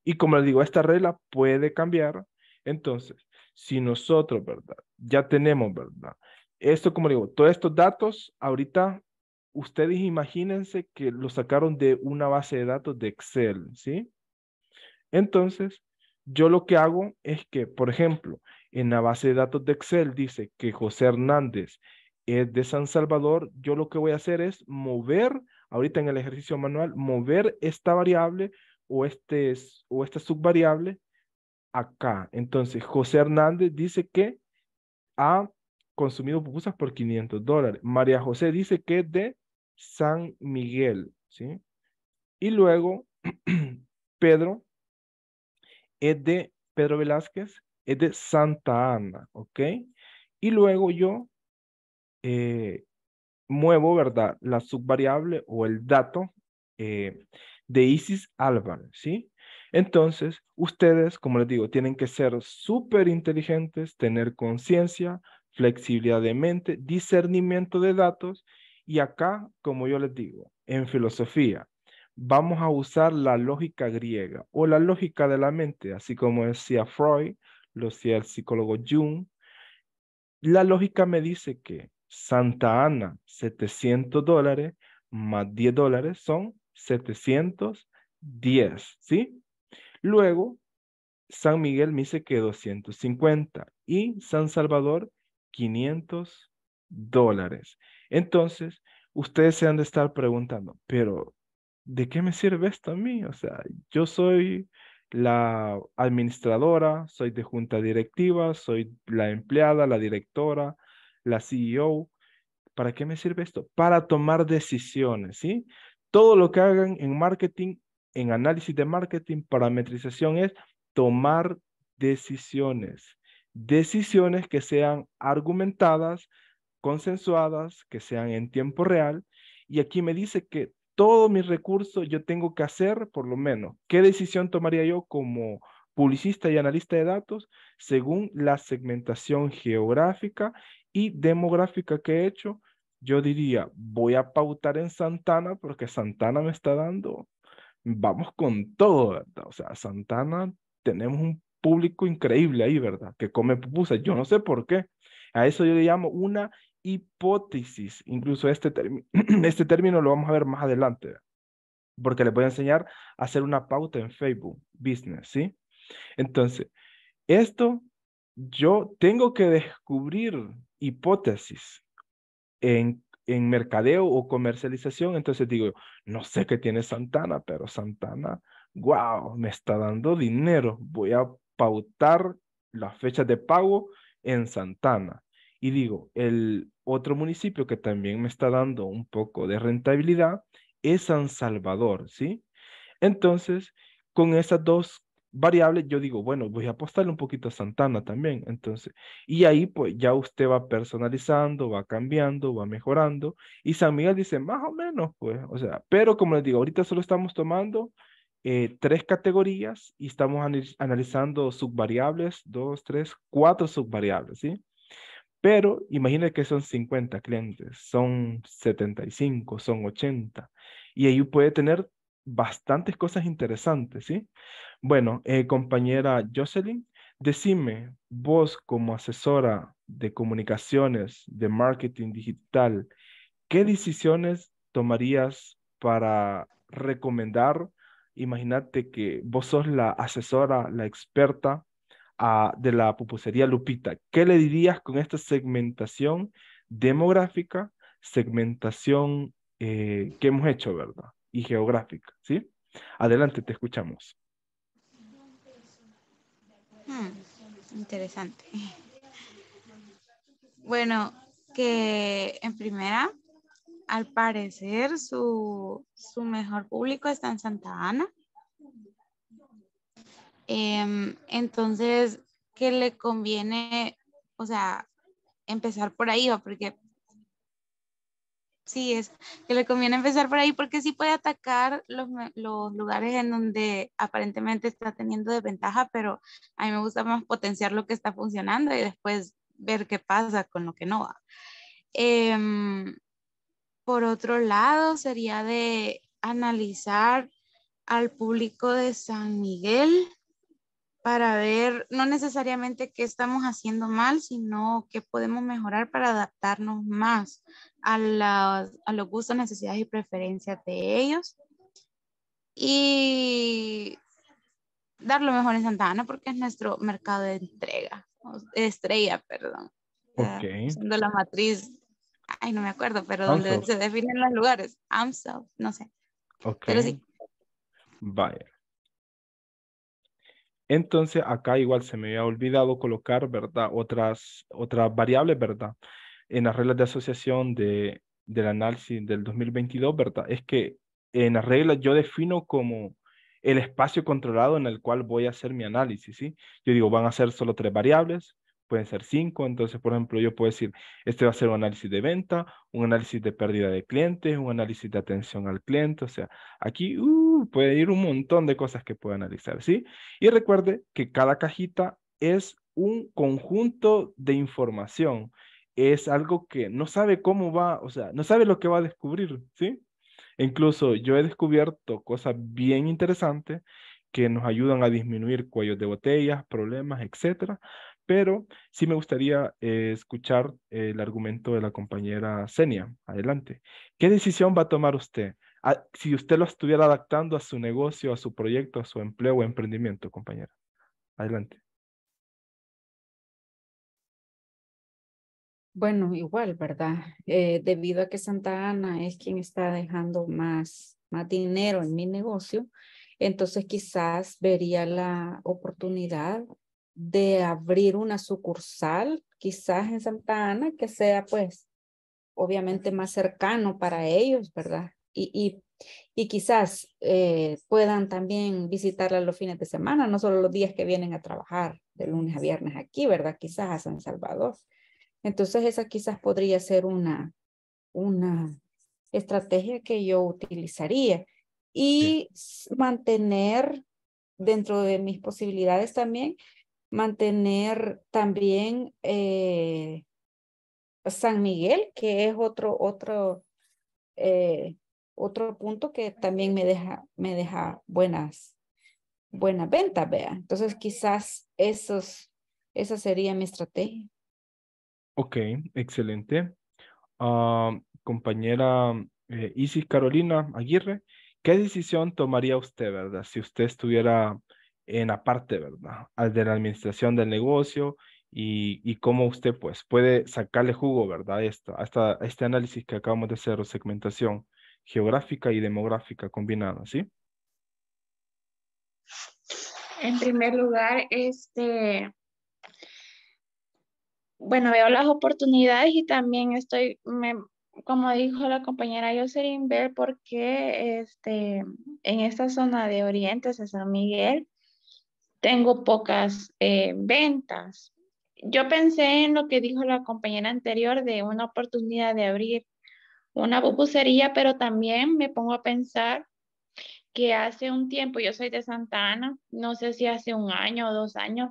Y como les digo, esta regla puede cambiar. Entonces, si nosotros, ¿verdad? Ya tenemos, ¿verdad? Esto, como digo, todos estos datos, ahorita ustedes imagínense que lo sacaron de una base de datos de Excel, ¿sí? Entonces, yo lo que hago es que, por ejemplo, en la base de datos de Excel dice que José Hernández es de San Salvador, yo lo que voy a hacer es mover ahorita en el ejercicio manual, mover esta variable o, este, o esta subvariable acá. Entonces, José Hernández dice que ha consumido pupusas por 500 dólares. María José dice que es de San Miguel, ¿sí? Y luego, Pedro es de Pedro Velázquez, es de Santa Ana, ¿ok? Y luego yo, eh, muevo, ¿verdad? La subvariable o el dato eh, de Isis Alban, ¿sí? Entonces, ustedes, como les digo, tienen que ser súper inteligentes, tener conciencia, flexibilidad de mente, discernimiento de datos. Y acá, como yo les digo, en filosofía, vamos a usar la lógica griega o la lógica de la mente, así como decía Freud, lo decía el psicólogo Jung. La lógica me dice que Santa Ana, 700 dólares, más 10 dólares son 710, ¿sí? Luego, San Miguel me dice que 250 y San Salvador 500 dólares. Entonces, ustedes se han de estar preguntando, pero ¿de qué me sirve esto a mí? O sea, yo soy la administradora, soy de junta directiva, soy la empleada, la directora, la CEO. ¿Para qué me sirve esto? Para tomar decisiones, ¿sí? Todo lo que hagan en marketing, en análisis de marketing, parametrización es tomar decisiones. Decisiones que sean argumentadas, consensuadas, que sean en tiempo real. Y aquí me dice que todo mi recurso yo tengo que hacer, por lo menos, qué decisión tomaría yo como publicista y analista de datos según la segmentación geográfica y demográfica que he hecho, yo diría, voy a pautar en Santana porque Santana me está dando, vamos con todo, O sea, Santana tenemos un público increíble ahí, ¿verdad? Que come pupusas, yo no sé por qué. A eso yo le llamo una hipótesis, incluso este, este término lo vamos a ver más adelante, porque les voy a enseñar a hacer una pauta en Facebook Business, ¿sí? Entonces, esto yo tengo que descubrir hipótesis en, en mercadeo o comercialización, entonces digo, no sé qué tiene Santana, pero Santana, wow, me está dando dinero, voy a pautar la fecha de pago en Santana. Y digo, el otro municipio que también me está dando un poco de rentabilidad es San Salvador, ¿sí? Entonces, con esas dos Variables, yo digo, bueno, voy a apostarle un poquito a Santana también. Entonces, y ahí pues ya usted va personalizando, va cambiando, va mejorando. Y San Miguel dice, más o menos, pues, o sea, pero como les digo, ahorita solo estamos tomando eh, tres categorías y estamos analizando subvariables, dos, tres, cuatro subvariables, ¿sí? Pero imagínate que son 50 clientes, son 75, son 80. Y ahí puede tener bastantes cosas interesantes, ¿sí? Bueno, eh, compañera Jocelyn, decime, vos como asesora de comunicaciones, de marketing digital, ¿qué decisiones tomarías para recomendar? Imagínate que vos sos la asesora, la experta ah, de la pupusería Lupita. ¿Qué le dirías con esta segmentación demográfica, segmentación eh, que hemos hecho, verdad? y geográfica, ¿sí? Adelante, te escuchamos. Hmm, interesante. Bueno, que en primera, al parecer su, su mejor público está en Santa Ana. Em, entonces, ¿Qué le conviene, o sea, empezar por ahí, ¿o? porque sí, es que le conviene empezar por ahí porque sí puede atacar los, lugares en donde aparentemente está teniendo desventaja, pero a mí me gusta más potenciar lo que está funcionando y después ver qué pasa con lo que no va. Em, por otro lado, sería de analizar al público de San Miguel para ver no necesariamente qué estamos haciendo mal, sino qué podemos mejorar para adaptarnos más a, las, a los gustos, necesidades y preferencias de ellos y dar lo mejor en Santa Ana porque es nuestro mercado de entrega, estrella, perdón. Okay. Siendo la matriz, ay, no me acuerdo, pero donde se definen los lugares, AMSO, no sé. Ok. Pero sí. Vaya. Entonces acá igual se me había olvidado colocar, ¿verdad? Otras, otras variables, ¿verdad? en las reglas de asociación de, del análisis del 2022, ¿verdad? Es que en las reglas yo defino como el espacio controlado en el cual voy a hacer mi análisis, ¿sí? Yo digo, van a ser solo tres variables, pueden ser cinco, entonces, por ejemplo, yo puedo decir, este va a ser un análisis de venta, un análisis de pérdida de clientes, un análisis de atención al cliente, o sea, aquí uh, puede ir un montón de cosas que puedo analizar, ¿sí? Y recuerde que cada cajita es un conjunto de información es algo que no sabe cómo va, o sea, no sabe lo que va a descubrir, ¿sí? incluso yo he descubierto cosas bien interesantes que nos ayudan a disminuir cuellos de botellas, problemas, etcétera, pero sí me gustaría eh, escuchar el argumento de la compañera Senia. Adelante. ¿Qué decisión va a tomar usted ah, si usted lo estuviera adaptando a su negocio, a su proyecto, a su empleo o emprendimiento, compañera? Adelante. Bueno, igual, ¿verdad? Eh, debido a que Santa Ana es quien está dejando más, más dinero en mi negocio, entonces quizás vería la oportunidad de abrir una sucursal, quizás en Santa Ana, que sea pues obviamente más cercano para ellos, ¿verdad? Y, y, quizás eh, puedan también visitarla los fines de semana, no solo los días que vienen a trabajar de lunes a viernes aquí, ¿verdad? Quizás a San Salvador. Entonces esa quizás podría ser una, una estrategia que yo utilizaría y mantener dentro de mis posibilidades también, mantener también eh, San Miguel, que es otro, otro, eh, otro punto que también me deja, me deja buenas, buenas ventas, vea. Entonces quizás esos, esa sería mi estrategia. Ok, excelente. Ah, compañera eh, Isis Carolina Aguirre, ¿qué decisión tomaría usted, verdad? Si usted estuviera en la parte, ¿verdad? Ah, de la administración del negocio y, y cómo usted, pues, puede sacarle jugo, ¿verdad? Esta, hasta este análisis que acabamos de hacer, segmentación geográfica y demográfica combinada, ¿sí? En primer lugar, este, bueno, veo las oportunidades y también estoy, como dijo la compañera Jocelyn, ver por qué este, en esta zona de Oriente, San Miguel, tengo pocas eh, ventas. Yo pensé en lo que dijo la compañera anterior de una oportunidad de abrir una pupusería, pero también me pongo a pensar que hace un tiempo, yo soy de Santa Ana, no sé si hace un año o dos años,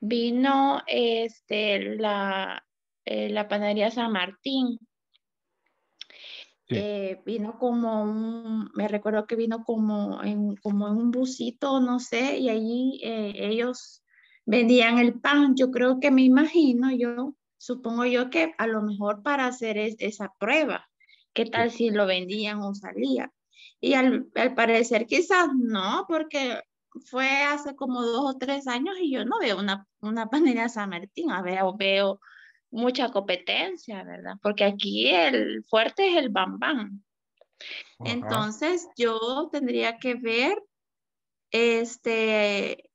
Vino este, la, eh, la panadería San Martín. Eh, vino como me recuerdo que vino como en, como en un busito, no sé, y allí eh, ellos vendían el pan. Yo creo que me imagino, yo supongo yo que a lo mejor para hacer esa prueba, qué tal si lo vendían o salía. Y al parecer quizás no, porque fue hace como dos o tres años y yo no veo una, una San Martín, a veo mucha competencia, ¿verdad? Porque aquí el fuerte es el bambán. Entonces yo tendría que ver, este,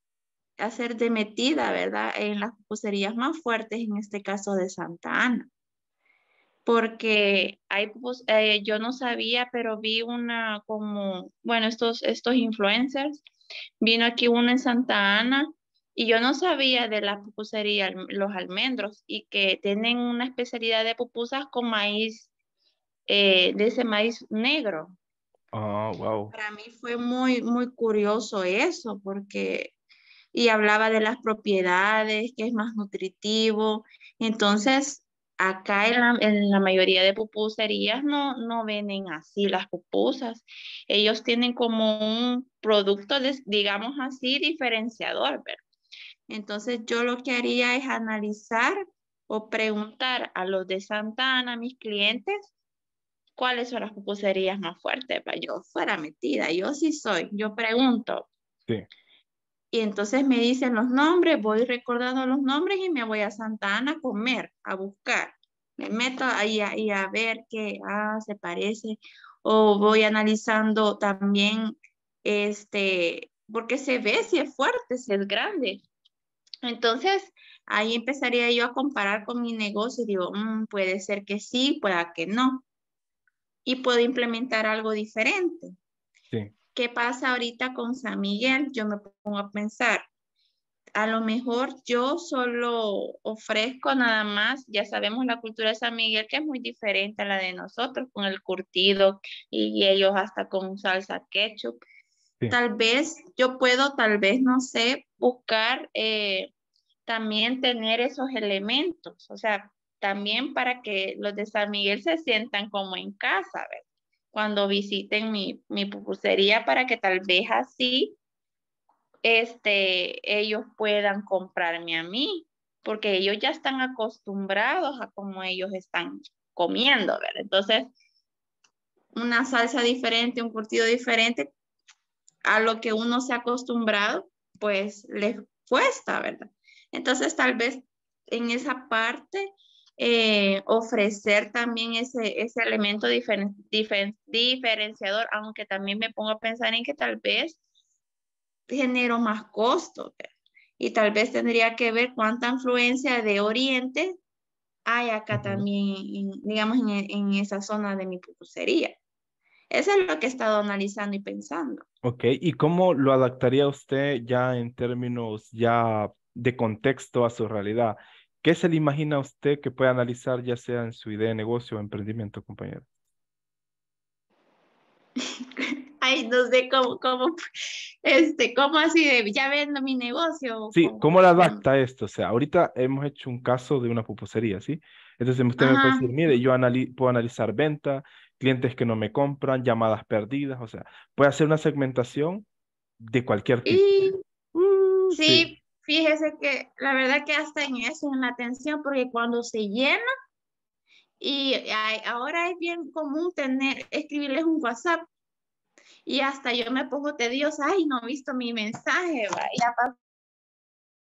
hacer de metida, ¿verdad? En las puserías más fuertes, en este caso de Santa Ana porque hay, eh, yo no sabía, pero vi una como, bueno, estos, estos influencers, vino aquí uno en Santa Ana y yo no sabía de la pupusería Los Almendros y que tienen una especialidad de pupusas con maíz, eh, de ese maíz negro. Oh, wow. Para mí fue muy, muy curioso eso, porque y hablaba de las propiedades, que es más nutritivo. Entonces, Acá en la, mayoría de pupuserías no, no venden así las pupusas. Ellos tienen como un producto, digamos así, diferenciador. Entonces yo lo que haría es analizar o preguntar a los de Santa Ana, a mis clientes, cuáles son las pupuserías más fuertes. Para yo fuera metida, yo sí soy, yo pregunto. Sí. Y entonces me dicen los nombres, voy recordando los nombres y me voy a Santa Ana a comer, a buscar. Me meto ahí, a ver qué ah, se parece. O voy analizando también, este, porque se ve si es fuerte, si es grande. Entonces, ahí empezaría yo a comparar con mi negocio digo, mm, puede ser que sí, puede que no. Y puedo implementar algo diferente. Sí. ¿qué pasa ahorita con San Miguel? Yo me pongo a pensar, a lo mejor yo solo ofrezco nada más, ya sabemos la cultura de San Miguel que es muy diferente a la de nosotros, con el curtido y ellos hasta con salsa ketchup. Tal vez yo puedo, tal vez, no sé, buscar eh, también tener esos elementos, o sea, también para que los de San Miguel se sientan como en casa, ¿verdad? cuando visiten mi, mi pupusería para que tal vez así este, ellos puedan comprarme a mí, porque ellos ya están acostumbrados a cómo ellos están comiendo, ¿verdad? Entonces, una salsa diferente, un curtido diferente a lo que uno se ha acostumbrado, pues les cuesta, ¿verdad? Entonces, tal vez en esa parte eh, ofrecer también ese, ese elemento diferenciador, aunque también me pongo a pensar en que tal vez genero más costo y tal vez tendría que ver cuánta influencia de Oriente hay acá también, digamos, e, en, esa zona de mi pupusería. Eso es lo que he estado analizando y pensando. Ok, ¿y cómo lo adaptaría usted ya en términos ya de contexto a su realidad? ¿Qué se le imagina a usted que puede analizar ya sea en su idea de negocio o emprendimiento, compañero? Ay, no sé cómo, este, cómo así de, ya vendo mi negocio. Sí, ¿cómo, la adapta esto? O sea, ahorita hemos hecho un caso de una pupusería, ¿sí? Entonces usted me puede decir, mire, yo puedo analizar venta, clientes que no me compran, llamadas perdidas, o sea, puede hacer una segmentación de cualquier tipo. Uh, sí, sí fíjese que la verdad que hasta en eso, en la atención, porque cuando se llena, y ahora es bien común tener, escribirles un WhatsApp, y hasta yo me pongo tediosa, ay, no he visto mi mensaje, vaya,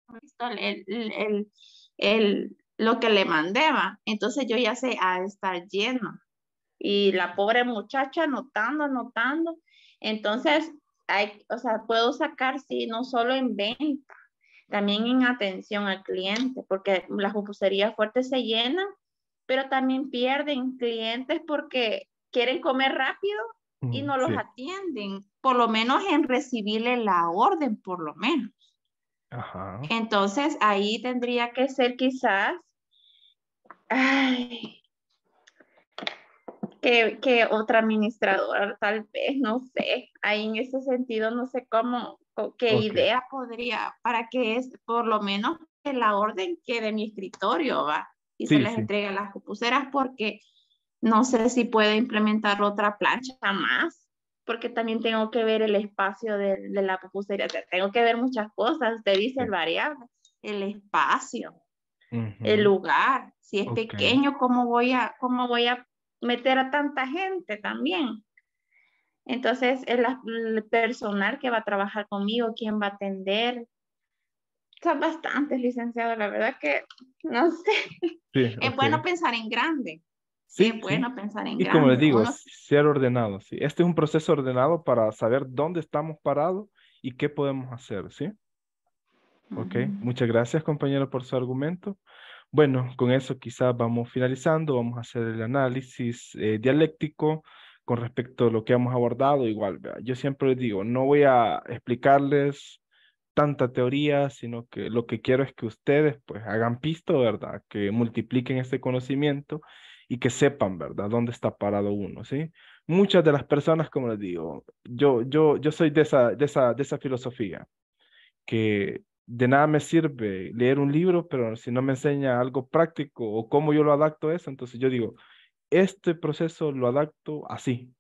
no he visto el, el, el, lo que le mandé, Entonces yo ya sé, a estar lleno. Y la pobre muchacha anotando, anotando. Entonces, hay, o sea, puedo sacar, sí, no solo en venta, también en atención al cliente, porque las pupuserías fuertes se llenan, pero también pierden clientes porque quieren comer rápido y no los atienden, por lo menos en recibirle la orden, por lo menos. Entonces ahí tendría que ser quizás, que, que, otra administradora, tal vez, no sé. Ahí en ese sentido, no sé cómo, qué idea podría, para que es por lo menos que la orden que de mi escritorio, va, y se les entrega las pupuseras porque no sé si puede implementar otra plancha más, porque también tengo que ver el espacio de, la pupusería, tengo que ver muchas cosas, te dice el variable, el espacio, el lugar, si es pequeño, ¿cómo voy a, cómo voy a meter a tanta gente también. Entonces, el, personal que va a trabajar conmigo, quién va a atender. Son bastantes, licenciado, la verdad que no sé. es bueno pensar en grande. Sí, es bueno pensar en grande. Y como les digo, ser ordenado, sí. Este es un proceso ordenado para saber dónde estamos parados y qué podemos hacer, ¿sí? muchas gracias, compañero, por su argumento. Bueno, con eso quizás vamos finalizando, vamos a hacer el análisis eh, dialéctico con respecto a lo que hemos abordado. Igual, yo siempre les digo, no voy a explicarles tanta teoría, sino que lo que quiero es que ustedes pues hagan pisto, ¿verdad? Que multipliquen este conocimiento y que sepan, ¿verdad? Dónde está parado uno, ¿sí? Muchas de las personas, como les digo, yo, yo, yo soy de esa, de esa, de esa filosofía, que de nada me sirve leer un libro, pero si no me enseña algo práctico o cómo yo lo adapto a eso, entonces yo digo, este proceso lo adapto así.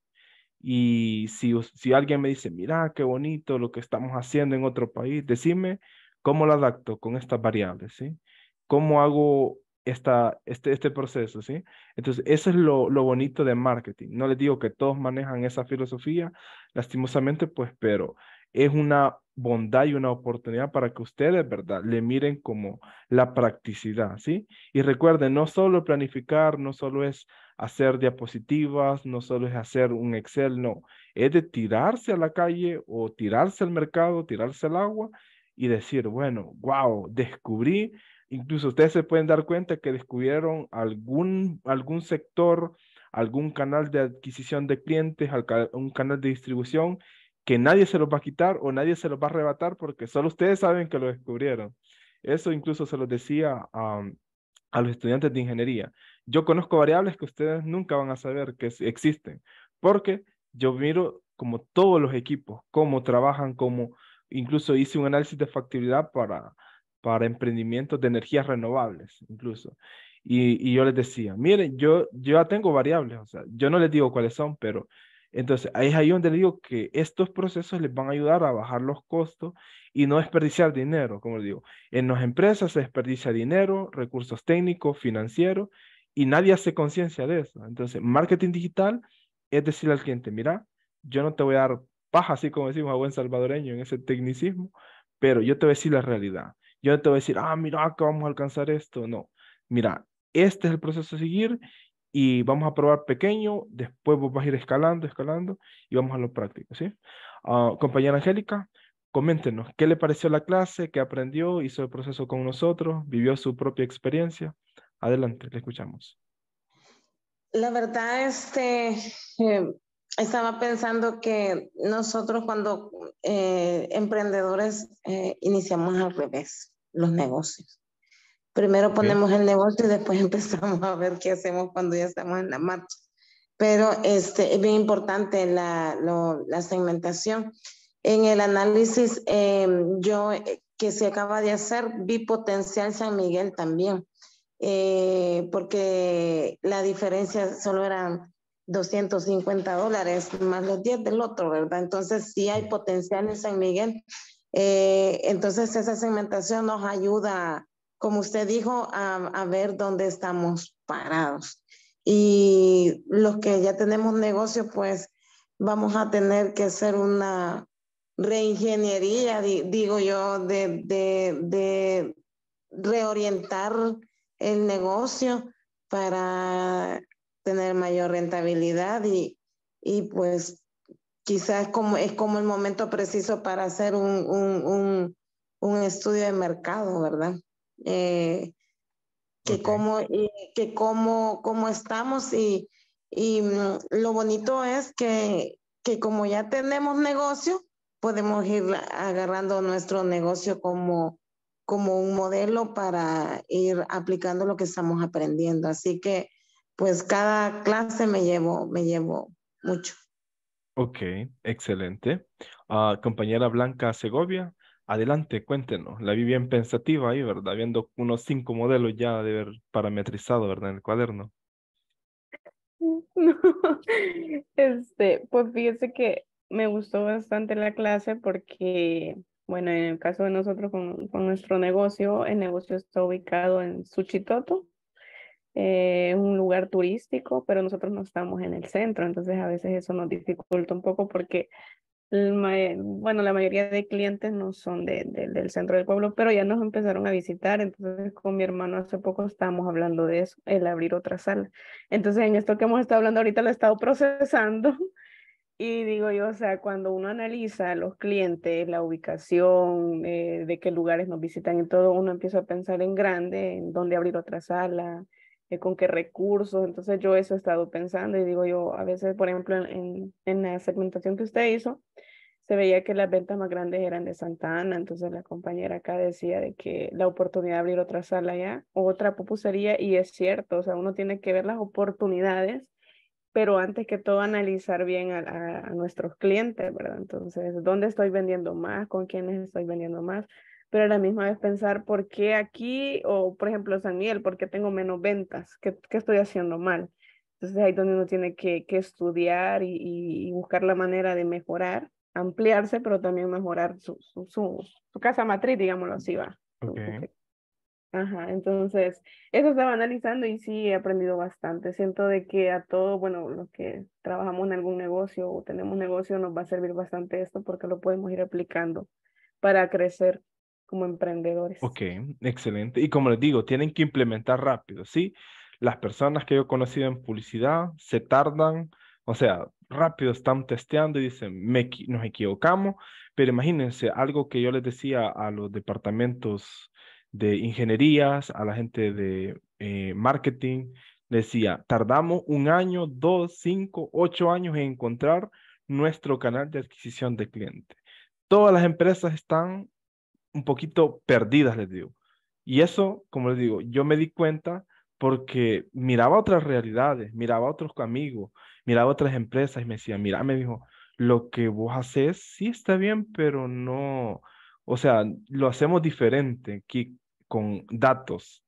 Y si, si alguien me dice, mira, qué bonito lo que estamos haciendo en otro país, decime cómo lo adapto con estas variables, ¿sí? ¿Cómo hago esta, este, este proceso, ¿sí? Entonces, eso es lo, lo bonito de marketing. No les digo que todos manejan esa filosofía, lastimosamente, pues, pero es una bondad y una oportunidad para que ustedes, ¿verdad?, le miren como la practicidad, ¿sí? Y recuerden, no solo planificar, no solo es hacer diapositivas, no solo es hacer un Excel, no, es de tirarse a la calle o tirarse al mercado, tirarse al agua y decir, bueno, wow, descubrí, incluso ustedes se pueden dar cuenta que descubrieron algún, algún sector, algún canal de adquisición de clientes, un canal de distribución que nadie se los va a quitar o nadie se los va a arrebatar porque solo ustedes saben que lo descubrieron. Eso incluso se lo decía a, los estudiantes de ingeniería. Yo conozco variables que ustedes nunca van a saber que existen porque yo miro como todos los equipos, cómo trabajan, cómo incluso hice un análisis de factibilidad para, para emprendimientos de energías renovables, incluso. Y, yo les decía, miren, yo, yo ya tengo variables, o sea, yo no les digo cuáles son, pero entonces, ahí es ahí donde digo que estos procesos les van a ayudar a bajar los costos y no desperdiciar dinero, como les digo. En las empresas se desperdicia dinero, recursos técnicos, financieros, y nadie hace conciencia de eso. Entonces, marketing digital es decirle al cliente, mira, yo no te voy a dar paja, así como decimos a buen salvadoreño en ese tecnicismo, pero yo te voy a decir la realidad. Yo no te voy a decir, ah, mira, acá vamos a alcanzar esto. No, mira, este es el proceso a seguir y vamos a probar pequeño, después vos vas a ir escalando, escalando y vamos a lo práctico, ¿sí? Ah, compañera Angélica, coméntenos, ¿qué le pareció la clase? ¿Qué aprendió? ¿Hizo el proceso con nosotros? ¿Vivió su propia experiencia? Adelante, le escuchamos. La verdad, este, eh, estaba pensando que nosotros cuando eh, emprendedores eh, iniciamos al revés los negocios. Primero ponemos el negocio y después empezamos a ver qué hacemos cuando ya estamos en la marcha. Pero este, es bien importante la, la segmentación. En el análisis, em, yo eh, que se acaba de hacer, vi potencial San Miguel también, eh, porque la diferencia solo eran 250 dólares más los 10 del otro, ¿verdad? Entonces, sí hay potencial en San Miguel. Eh, entonces, esa segmentación nos ayuda como usted dijo, a, ver dónde estamos parados. Y los que ya tenemos negocio, pues vamos a tener que hacer una reingeniería, digo yo, de, reorientar el negocio para tener mayor rentabilidad y, y pues quizás como, es como el momento preciso para hacer un estudio de mercado, ¿verdad? Eh, que, como cómo, que cómo, cómo estamos y, y, mm, lo bonito es que, que como ya tenemos negocio, podemos ir agarrando nuestro negocio como, como un modelo para ir aplicando lo que estamos aprendiendo. Así que pues cada clase me llevo, me llevo mucho. Ok, excelente. Ah, compañera Blanca Segovia, Adelante, cuéntenos. La vi bien pensativa ahí, ¿verdad? Viendo unos cinco modelos ya de haber parametrizado, ¿verdad? En el cuaderno. No, este, pues fíjese que me gustó bastante la clase porque, bueno, en el caso de nosotros con, nuestro negocio, el negocio está ubicado en Suchitoto, eh, un lugar turístico, pero nosotros no estamos en el centro, entonces a veces eso nos dificulta un poco porque eh, bueno, la mayoría de clientes no son de, del centro del pueblo, pero ya nos empezaron a visitar. Entonces, con mi hermano hace poco estábamos hablando de eso, el abrir otra sala. Entonces, en esto que hemos estado hablando ahorita lo he estado procesando. Y digo yo, o sea, cuando uno analiza a los clientes, la ubicación, eh, de qué lugares nos visitan y todo, uno empieza a pensar en grande, en dónde abrir otra sala, eh, con qué recursos. Entonces yo eso he estado pensando y digo yo, a veces, por ejemplo, en, la segmentación que usted hizo, se veía que las ventas más grandes eran de Santa Ana, entonces la compañera acá decía de que la oportunidad de abrir otra sala ya otra pupusería y es cierto, o sea, uno tiene que ver las oportunidades, pero antes que todo analizar bien a, a nuestros clientes, ¿verdad? Entonces, ¿dónde estoy vendiendo más? ¿Con quiénes estoy vendiendo más? pero a la misma vez pensar por qué aquí o, por ejemplo, San Miguel, por qué tengo menos ventas, qué, qué estoy haciendo mal. Entonces ahí es donde uno tiene que, que estudiar y, y, buscar la manera de mejorar, ampliarse, pero también mejorar su, su, su, casa matriz, digámoslo así, va. Ajá, entonces eso estaba analizando y sí he aprendido bastante. Siento de que a todo, bueno, los que trabajamos en algún negocio o tenemos negocio, nos va a servir bastante esto porque lo podemos ir aplicando para crecer como emprendedores. Ok, excelente. Y como les digo, tienen que implementar rápido, ¿sí? Las personas que yo he conocido en publicidad se tardan, o sea, rápido están testeando y dicen, me, nos equivocamos, pero imagínense, algo que yo les decía a los departamentos de ingenierías, a la gente de eh, marketing, decía, tardamos un año, dos, cinco, ocho años en encontrar nuestro canal de adquisición de cliente. Todas las empresas están un poquito perdidas, les digo. Y eso, como les digo, yo me di cuenta porque miraba otras realidades, miraba otros amigos, miraba otras empresas y me decía, mira, me dijo, lo que vos haces sí está bien, pero no, o sea, lo hacemos diferente aquí con datos.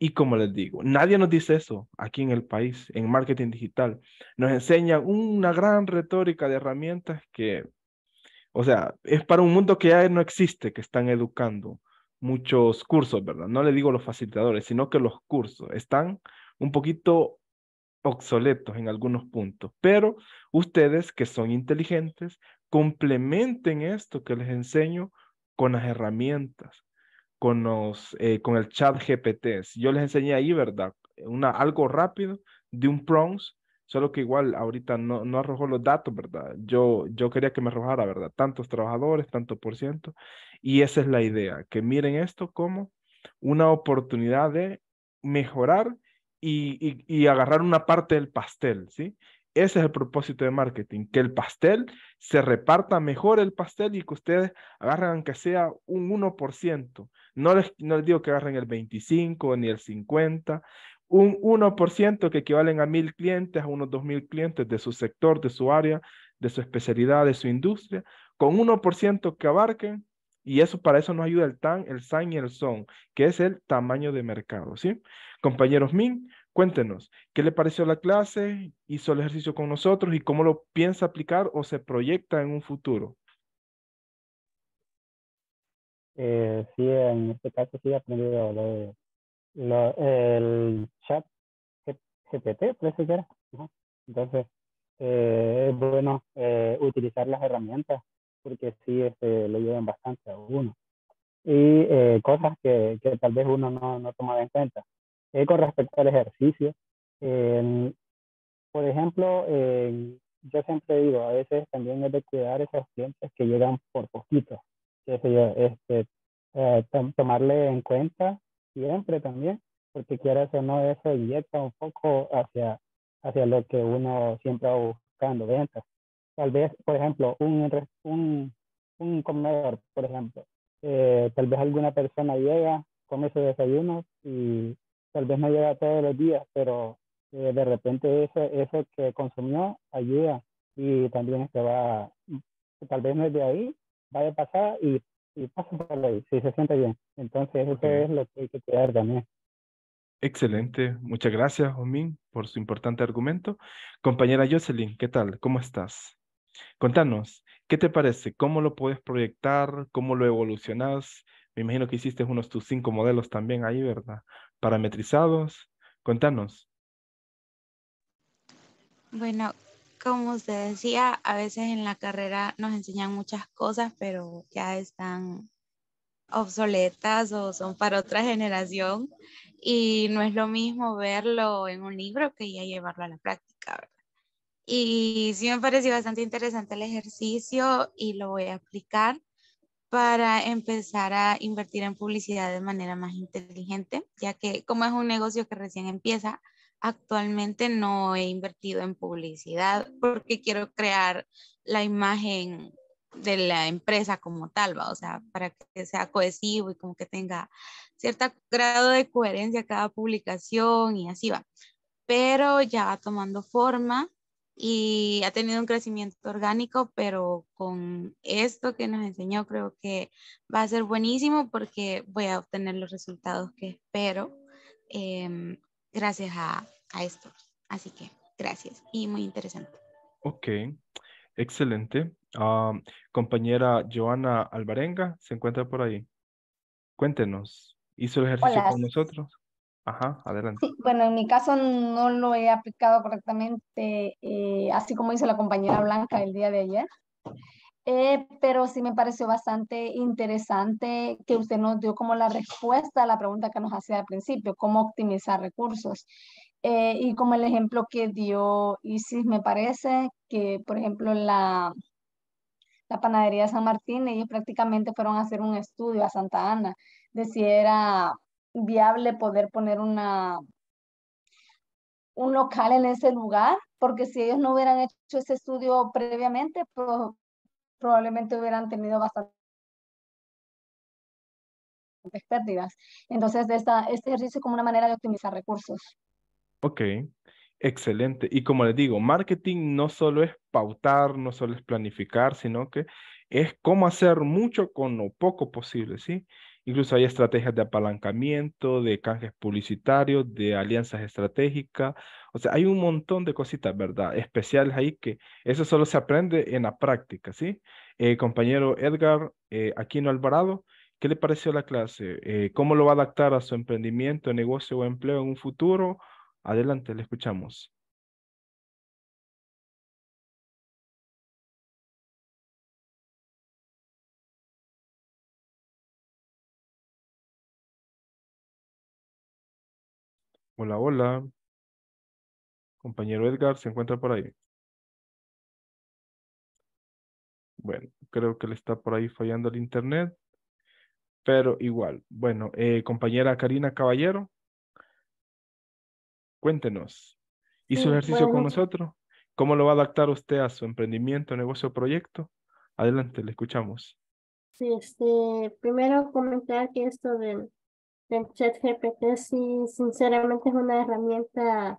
Y como les digo, nadie nos dice eso aquí en el país, en marketing digital. Nos enseña una gran retórica de herramientas que o sea, es para un mundo que ya no existe, que están educando muchos cursos, ¿verdad? No le digo los facilitadores, sino que los cursos están un poquito obsoletos en algunos puntos, pero ustedes que son inteligentes, complementen esto que les enseño con las herramientas, con, los, eh, con el chat GPT. yo les enseñé ahí, ¿verdad? Una, algo rápido de un prongs solo que igual ahorita no, no arrojó los datos, ¿verdad? Yo, yo quería que me arrojara, ¿verdad? Tantos trabajadores, tanto por ciento, y esa es la idea, que miren esto como una oportunidad de mejorar y, agarrar una parte del pastel, ¿sí? Ese es el propósito de marketing, que el pastel se reparta mejor el pastel y que ustedes agarren que sea un 1%. No les, no les digo que agarren el 25 ni el 50 un 1% que equivalen a mil clientes, a unos mil clientes de su sector, de su área, de su especialidad, de su industria, con 1% que abarquen, y eso para eso nos ayuda el TAN, el SAN y el SON, que es el tamaño de mercado, ¿sí? Compañeros MIN, cuéntenos, ¿qué le pareció la clase? ¿Hizo el ejercicio con nosotros y cómo lo piensa aplicar o se proyecta en un futuro? Eh, sí, en este caso sí he aprendido hablar de lo, el chat GPT, parece Entonces, eh, es bueno eh, utilizar las herramientas porque sí este, le ayudan bastante a uno. Y eh, cosas que, tal vez uno no, no tomaba en cuenta. con respecto al ejercicio, por ejemplo, yo siempre digo, a veces también es de cuidar esos clientes que llegan por poquito. Yo, este, tomarle en cuenta siempre también, porque quiera o no, eso inyecta un poco hacia, hacia lo que uno siempre va buscando, ventas. Tal vez, por ejemplo, un, un, un comedor, por ejemplo, eh, tal vez alguna persona llega, come su desayuno y tal vez no llega todos los días, pero eh, de repente eso, eso que consumió ayuda y también se va, tal vez no es de ahí, vaya a pasar y y por ahí, si se siente bien. Entonces, eso es lo que hay que cuidar también. Excelente, muchas gracias, homín por su importante argumento. Compañera Jocelyn, ¿qué tal? ¿Cómo estás? Contanos, ¿qué te parece? ¿Cómo lo puedes proyectar? ¿Cómo lo evolucionas? Me imagino que hiciste unos tus cinco modelos también ahí, ¿verdad? Parametrizados. Contanos. Bueno, como usted decía, a veces en la carrera nos enseñan muchas cosas, pero ya están obsoletas o son para otra generación y no es lo mismo verlo en un libro que ya llevarlo a la práctica. Y sí me pareció bastante interesante el ejercicio y lo voy a aplicar para empezar a invertir en publicidad de manera más inteligente, ya que como es un negocio que recién empieza, actualmente no he invertido en publicidad porque quiero crear la imagen de la empresa como tal, ¿va? o sea, para que sea cohesivo y como que tenga cierto grado de coherencia cada publicación y así va. Pero ya va tomando forma y ha tenido un crecimiento orgánico, pero con esto que nos enseñó creo que va a ser buenísimo porque voy a obtener los resultados que espero. Em, gracias a, a esto. Así que gracias y muy interesante. Ok, excelente. Ah, compañera Joana Alvarenga, ¿se encuentra por ahí? Cuéntenos, ¿hizo el ejercicio con nosotros? Ajá, adelante. bueno, en mi caso no lo he aplicado correctamente, eh, así como hizo la compañera Blanca el día de ayer. Eh, pero sí me pareció bastante interesante que usted nos dio como la respuesta a la pregunta que nos hacía al principio, cómo optimizar recursos. Eh, y como el ejemplo que dio Isis, me parece que, por ejemplo, la, la panadería de San Martín, ellos prácticamente fueron a hacer un estudio a Santa Ana de si era viable poder poner una, un local en ese lugar, porque si ellos no hubieran hecho ese estudio previamente, pues probablemente hubieran tenido bastantes pérdidas. Entonces, esta, este ejercicio es como una manera de optimizar recursos. Ok, excelente. Y como les digo, marketing no solo es pautar, no solo es planificar, sino que es cómo hacer mucho con lo poco posible, ¿sí? Incluso hay estrategias de apalancamiento, de canjes publicitarios, de alianzas estratégicas. O sea, hay un montón de cositas, ¿verdad? Especiales ahí que eso solo se aprende en la práctica, ¿sí? Eh, compañero Edgar eh, Aquino Alvarado, ¿qué le pareció la clase? Eh, ¿Cómo lo va a adaptar a su emprendimiento, negocio o empleo en un futuro? Adelante, le escuchamos. Hola, hola. Compañero Edgar, ¿se encuentra por ahí? Bueno, creo que le está por ahí fallando el internet, pero igual. Bueno, eh, compañera Karina Caballero, cuéntenos. ¿Hizo sí, ejercicio con nosotros? ¿Cómo lo va a adaptar usted a su emprendimiento, negocio proyecto? Adelante, le escuchamos. Sí, este, primero comentar que esto de el chat GPT, sí, sinceramente es una herramienta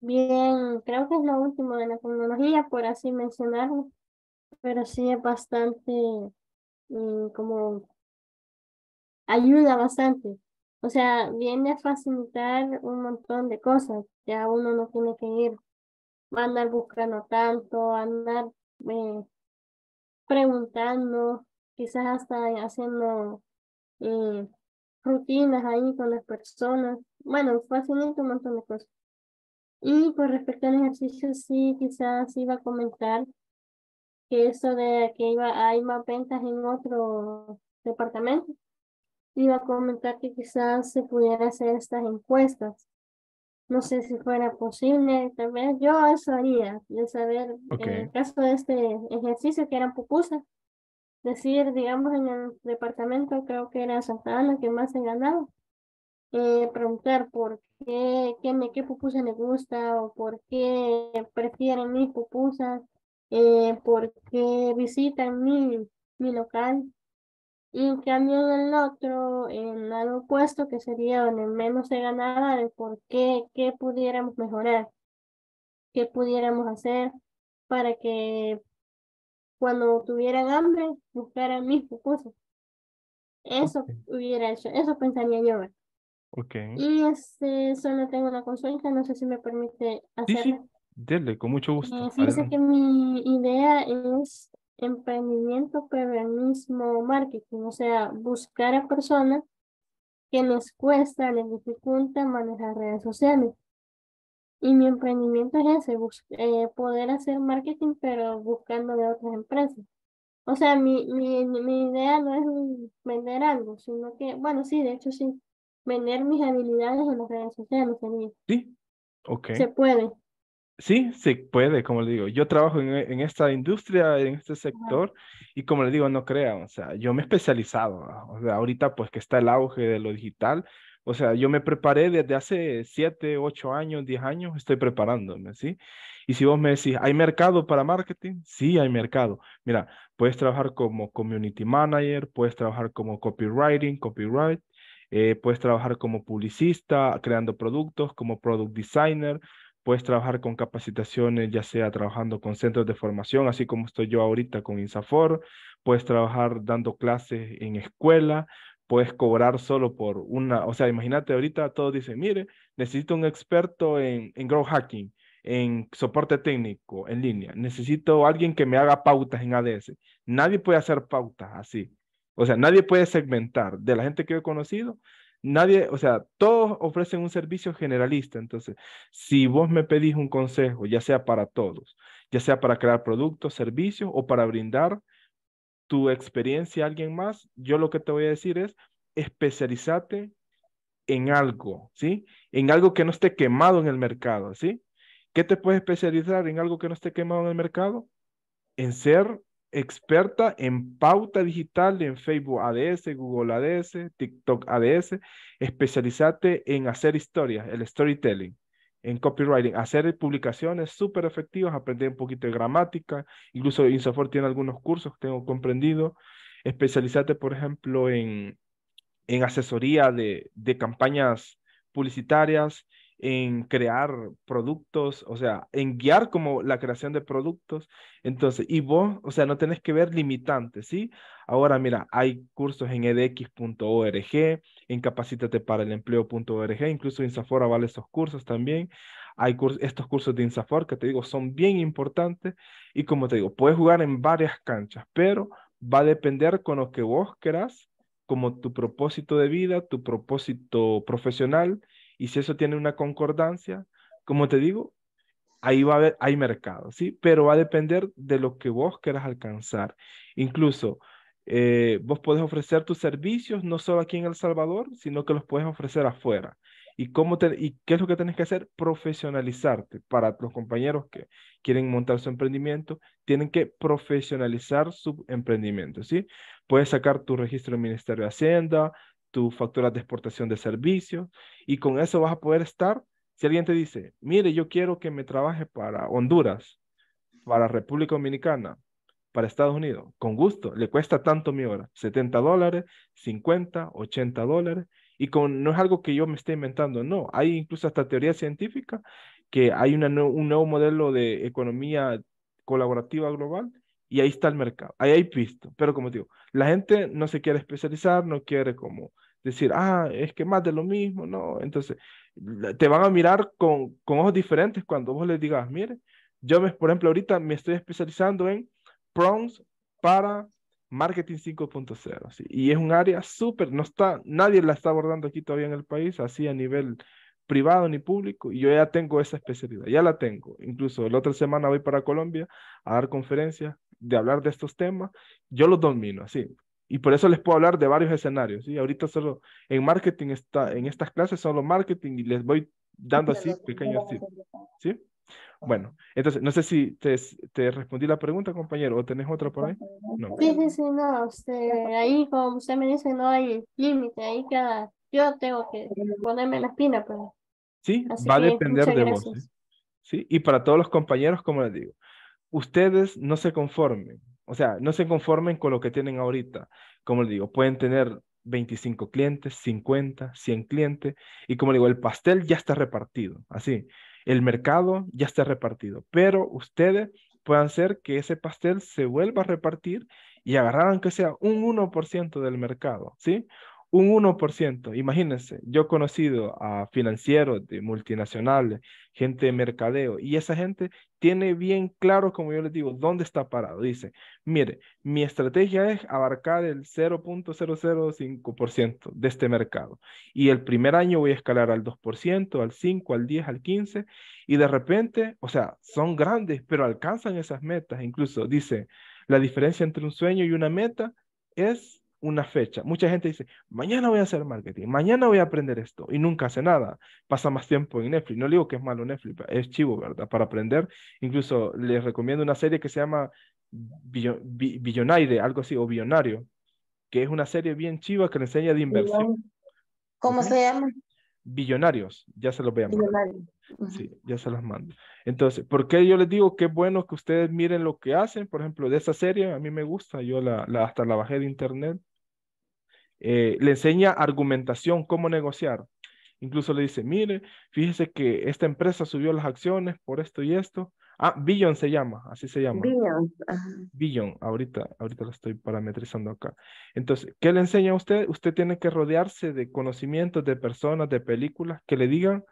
bien, creo que es lo último de la tecnología, por así mencionarlo, pero sí es bastante, mm, como, ayuda bastante. O sea, viene a facilitar un montón de cosas, ya uno no tiene que ir, a andar buscando tanto, andar eh, preguntando, quizás hasta haciendo... Eh, rutinas ahí con las personas. Bueno, fácilmente un montón de cosas. Y con respecto al ejercicio, sí, quizás iba a comentar que eso de que iba, hay más ventas en otro departamento, iba a comentar que quizás se pudiera hacer estas encuestas. No sé si fuera posible, tal vez yo eso haría, de saber, en el caso de este ejercicio que eran pupusas, decir, digamos, en el departamento, creo que era Santa Ana que más he ganado, eh, preguntar por qué, qué, me, qué pupusa me gusta o por qué prefieren mis pupusas, eh, por qué visitan mi, mi local. Y en cambio del otro, en algo opuesto, que sería donde menos se ganaba, de por qué, qué pudiéramos mejorar, qué pudiéramos hacer para que cuando tuvieran hambre, buscaran mis cosas Eso hubiera hecho, eso pensaría yo. Okay. Y este, solo tengo una consulta, no sé si me permite hacerla. Sí, Dele, con mucho gusto. Dice eh, que mi idea es emprendimiento, pero el mismo marketing, o sea, buscar a personas que les cuesta, les dificulta manejar redes sociales. Y mi emprendimiento es ese, eh, poder hacer marketing, pero buscando de otras empresas. O sea, mi, mi, mi idea no es vender algo, sino que, bueno, sí, de hecho sí, vender mis habilidades en las redes sociales Sí, ok. Se puede. Sí, se puede, como le digo. Yo trabajo en, en esta industria, en este sector, y como le digo, no crea, o sea, yo me he especializado. Ah, o sea, ahorita pues que está el auge de lo digital, o sea, yo me preparé desde hace siete, ocho años, diez años, estoy preparándome, ¿sí? Y si vos me decís, ¿hay mercado para marketing? Sí, hay mercado. Mira, puedes trabajar como community manager, puedes trabajar como copywriting, copyright, eh, puedes trabajar como publicista, creando productos, como product designer, puedes trabajar con capacitaciones, ya sea trabajando con centros de formación, así como estoy yo ahorita con Insafor, puedes trabajar dando clases en escuela, puedes cobrar solo por una, o sea, imagínate ahorita todo dicen, mire, necesito un experto en, en growth hacking, en soporte técnico en línea, necesito alguien que me haga pautas en ADS. Nadie puede hacer pautas así. O sea, nadie puede segmentar. De la gente que he conocido, nadie, o sea, todos ofrecen un servicio generalista. Entonces, si vos me pedís un consejo, ya sea para todos, ya sea para crear productos, servicios o para brindar tu experiencia a alguien más, yo lo que te voy a decir es especialízate en algo, ¿sí? En algo que no esté quemado en el mercado, ¿sí? ¿Qué te puedes especializar en algo que no esté quemado en el mercado? En ser experta en pauta digital en Facebook ADS, Google ADS, TikTok ADS. Especializate en hacer historias, el storytelling en copywriting, hacer eh, publicaciones súper efectivas, aprender un poquito de gramática, incluso Insofort tiene algunos cursos que tengo comprendido, especializarte, por ejemplo, en, en asesoría de, de campañas publicitarias, en crear productos, o sea, en guiar como la creación de productos. Entonces, y vos, o sea, no tenés que ver limitantes, ¿sí? Ahora, mira, hay cursos en edx.org, en capacítate para el empleo.org, incluso Insafora vale esos cursos también. Hay estos cursos de Insafor que te digo son bien importantes y como te digo, puedes jugar en varias canchas, pero va a depender con lo que vos querás, como tu propósito de vida, tu propósito profesional, y si eso tiene una concordancia, como te digo, ahí va a haber, hay mercado, ¿sí? Pero va a depender de lo que vos quieras alcanzar. Incluso, eh, vos podés ofrecer tus servicios no solo aquí en El Salvador, sino que los puedes ofrecer afuera. ¿Y, cómo ¿Y qué es lo que tenés que hacer? Profesionalizarte. Para los compañeros que quieren montar su emprendimiento, tienen que profesionalizar su emprendimiento, ¿sí? Puedes sacar tu registro del Ministerio de Hacienda, tu facturas de exportación de servicios y con eso vas a poder estar. Si alguien te dice, mire, yo quiero que me trabaje para Honduras, para República Dominicana, para Estados Unidos, con gusto, le cuesta tanto mi hora, 70 dólares, 50, 80 dólares, y con, no es algo que yo me esté inventando, no, hay incluso hasta teoría científica que hay un nuevo modelo de economía colaborativa global y ahí está el mercado, ahí hay pisto, pero como digo, la gente no se quiere especializar, no quiere como decir, ah, es que más de lo mismo, no. Entonces, te van a mirar con, ojos diferentes cuando vos les digas, mire, yo, por ejemplo, ahorita me estoy especializando en prompts para marketing 5.0, y es un área súper, no está, nadie la está abordando aquí todavía en el país, así a nivel privado ni público, y yo ya tengo esa especialidad, ya la tengo. Incluso la otra semana voy para Colombia a dar conferencias de hablar de estos temas, yo los domino, así y por eso les puedo hablar de varios escenarios. ¿sí? Ahorita solo en marketing, está, en estas clases solo marketing y les voy dando así pequeños tips. ¿sí? Bueno, entonces, no sé si te, te, respondí la pregunta, compañero, o tenés otra por ahí. Sí, sí, sí, no. Este, ahí, como usted me dice, no hay límite. Ahí cada, yo tengo que ponerme la espina. Pero... Sí, va a depender de vos. ¿sí? ¿sí? Y para todos los compañeros, como les digo, ustedes no se conformen. O sea, no se conformen con lo que tienen ahorita. Como les digo, pueden tener 25 clientes, 50, 100 clientes. Y como les digo, el pastel ya está repartido. Así, el mercado ya está repartido. Pero ustedes puedan hacer que ese pastel se vuelva a repartir y agarrar que sea un 1% del mercado. ¿Sí? un 1%. Imagínense, yo he conocido a financieros de multinacionales, gente de mercadeo, y esa gente tiene bien claro, como yo les digo, dónde está parado. Dice, mire, mi estrategia es abarcar el 0.005% de este mercado. Y el primer año voy a escalar al 2%, al 5, al 10, al 15, y de repente, o sea, son grandes, pero alcanzan esas metas. Incluso dice, la diferencia entre un sueño y una meta es una fecha. Mucha gente dice, mañana voy a hacer marketing, mañana voy a aprender esto y nunca hace nada. Pasa más tiempo en Netflix. No digo que es malo Netflix, es chivo, ¿verdad? Para aprender. Incluso les recomiendo una serie que se llama Billonaire, algo así, o Billonario, que es una serie bien chiva que le enseña de inversión. ¿Cómo se llama? Billonarios, ya se los voy a Sí, ya se las mando. Entonces, ¿por qué yo les digo que es bueno que ustedes miren lo que hacen? Por ejemplo, de esa serie, a mí me gusta, yo la, la hasta la bajé de internet. Eh, le enseña argumentación, cómo negociar. Incluso le dice, mire, fíjese que esta empresa subió las acciones por esto y esto. Ah, Billion se llama, así se llama. Billion. Billion, ahorita, ahorita lo estoy parametrizando acá. Entonces, ¿qué le enseña a usted? Usted tiene que rodearse de conocimientos, de personas, de películas que le digan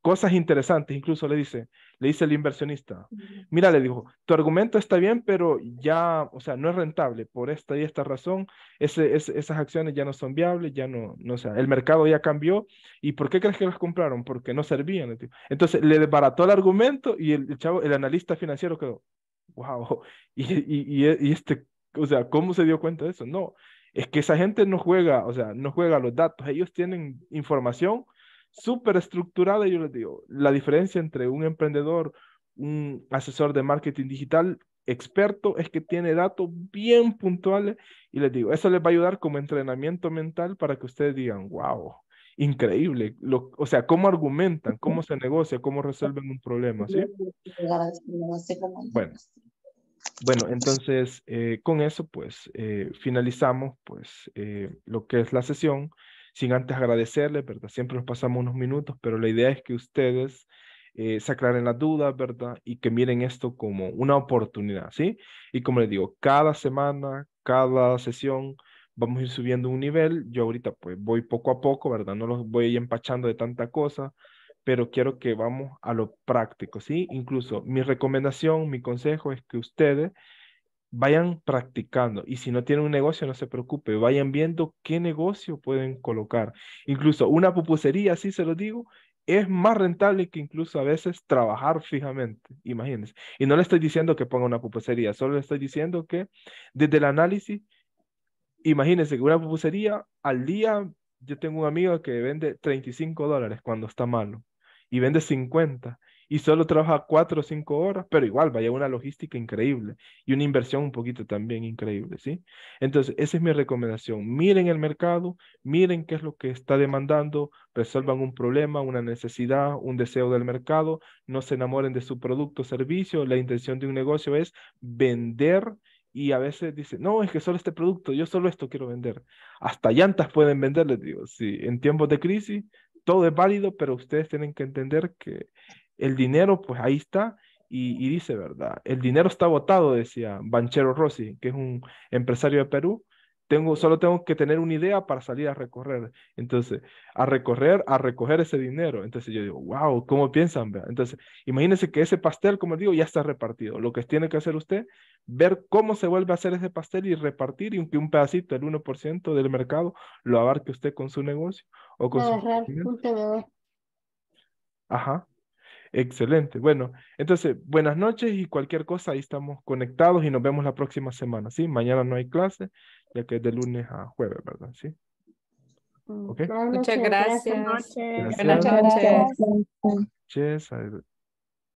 cosas interesantes, incluso le dice, le dice el inversionista, mira, le dijo, tu argumento está bien, pero ya, o sea, no es rentable por esta y esta razón, ese, esas acciones ya no son viables, ya no, no, o sea, el mercado ya cambió, ¿y por qué crees que las compraron? Porque no servían. Entonces, le desbarató el argumento y el, chavo, el analista financiero quedó, wow, y, y, y, y este, o sea, ¿cómo se dio cuenta de eso? No, es que esa gente no juega, o sea, no juega los datos, ellos tienen información súper estructurada, yo les digo, la diferencia entre un emprendedor, un asesor de marketing digital experto es que tiene datos bien puntuales y les digo, eso les va a ayudar como entrenamiento mental para que ustedes digan, wow, increíble, lo, o sea, cómo argumentan, cómo se negocia, cómo resuelven un problema, ¿sí? Bueno, entonces eh, con eso pues eh, finalizamos pues eh, lo que es la sesión sin antes agradecerle, ¿verdad? Siempre nos pasamos unos minutos, pero la idea es que ustedes eh, se aclaren las dudas, ¿verdad? Y que miren esto como una oportunidad, ¿sí? Y como les digo, cada semana, cada sesión, vamos a ir subiendo un nivel. Yo ahorita pues voy poco a poco, ¿verdad? No los voy empachando de tanta cosa, pero quiero que vamos a lo práctico, ¿sí? Incluso mi recomendación, mi consejo es que ustedes vayan practicando y si no tienen un negocio no se preocupe, vayan viendo qué negocio pueden colocar. Incluso una pupusería, así se lo digo, es más rentable que incluso a veces trabajar fijamente, imagínense. Y no le estoy diciendo que ponga una pupusería, solo le estoy diciendo que desde el análisis, imagínense que una pupusería al día, yo tengo un amigo que vende 35 dólares cuando está malo y vende 50 y solo trabaja cuatro o cinco horas, pero igual vaya una logística increíble y una inversión un poquito también increíble, ¿sí? Entonces, esa es mi recomendación. Miren el mercado, miren qué es lo que está demandando, resuelvan un problema, una necesidad, un deseo del mercado, no se enamoren de su producto o servicio. La intención de un negocio es vender y a veces dice no, es que solo este producto, yo solo esto quiero vender. Hasta llantas pueden vender, les digo, sí, en tiempos de crisis todo es válido, pero ustedes tienen que entender que el dinero, pues ahí está. Y, dice, ¿verdad? El dinero está botado, decía Banchero Rossi, que es un empresario de Perú. Tengo, solo tengo que tener una idea para salir a recorrer. Entonces, a recorrer, a recoger ese dinero. Entonces yo digo, wow, ¿cómo piensan? Entonces, imagínense que ese pastel, como digo, ya está repartido. Lo que tiene que hacer usted, ver cómo se vuelve a hacer ese pastel y repartir y que un pedacito, el 1% del mercado, lo abarque usted con su negocio o con su... Ajá. Excelente. Bueno, entonces, buenas noches y cualquier cosa, ahí estamos conectados y nos vemos la próxima semana, ¿sí? Mañana no hay clase, ya que es de lunes a jueves, ¿verdad? Sí. Mm, Muchas gracias. Buenas Buenas noches. Buenas noches.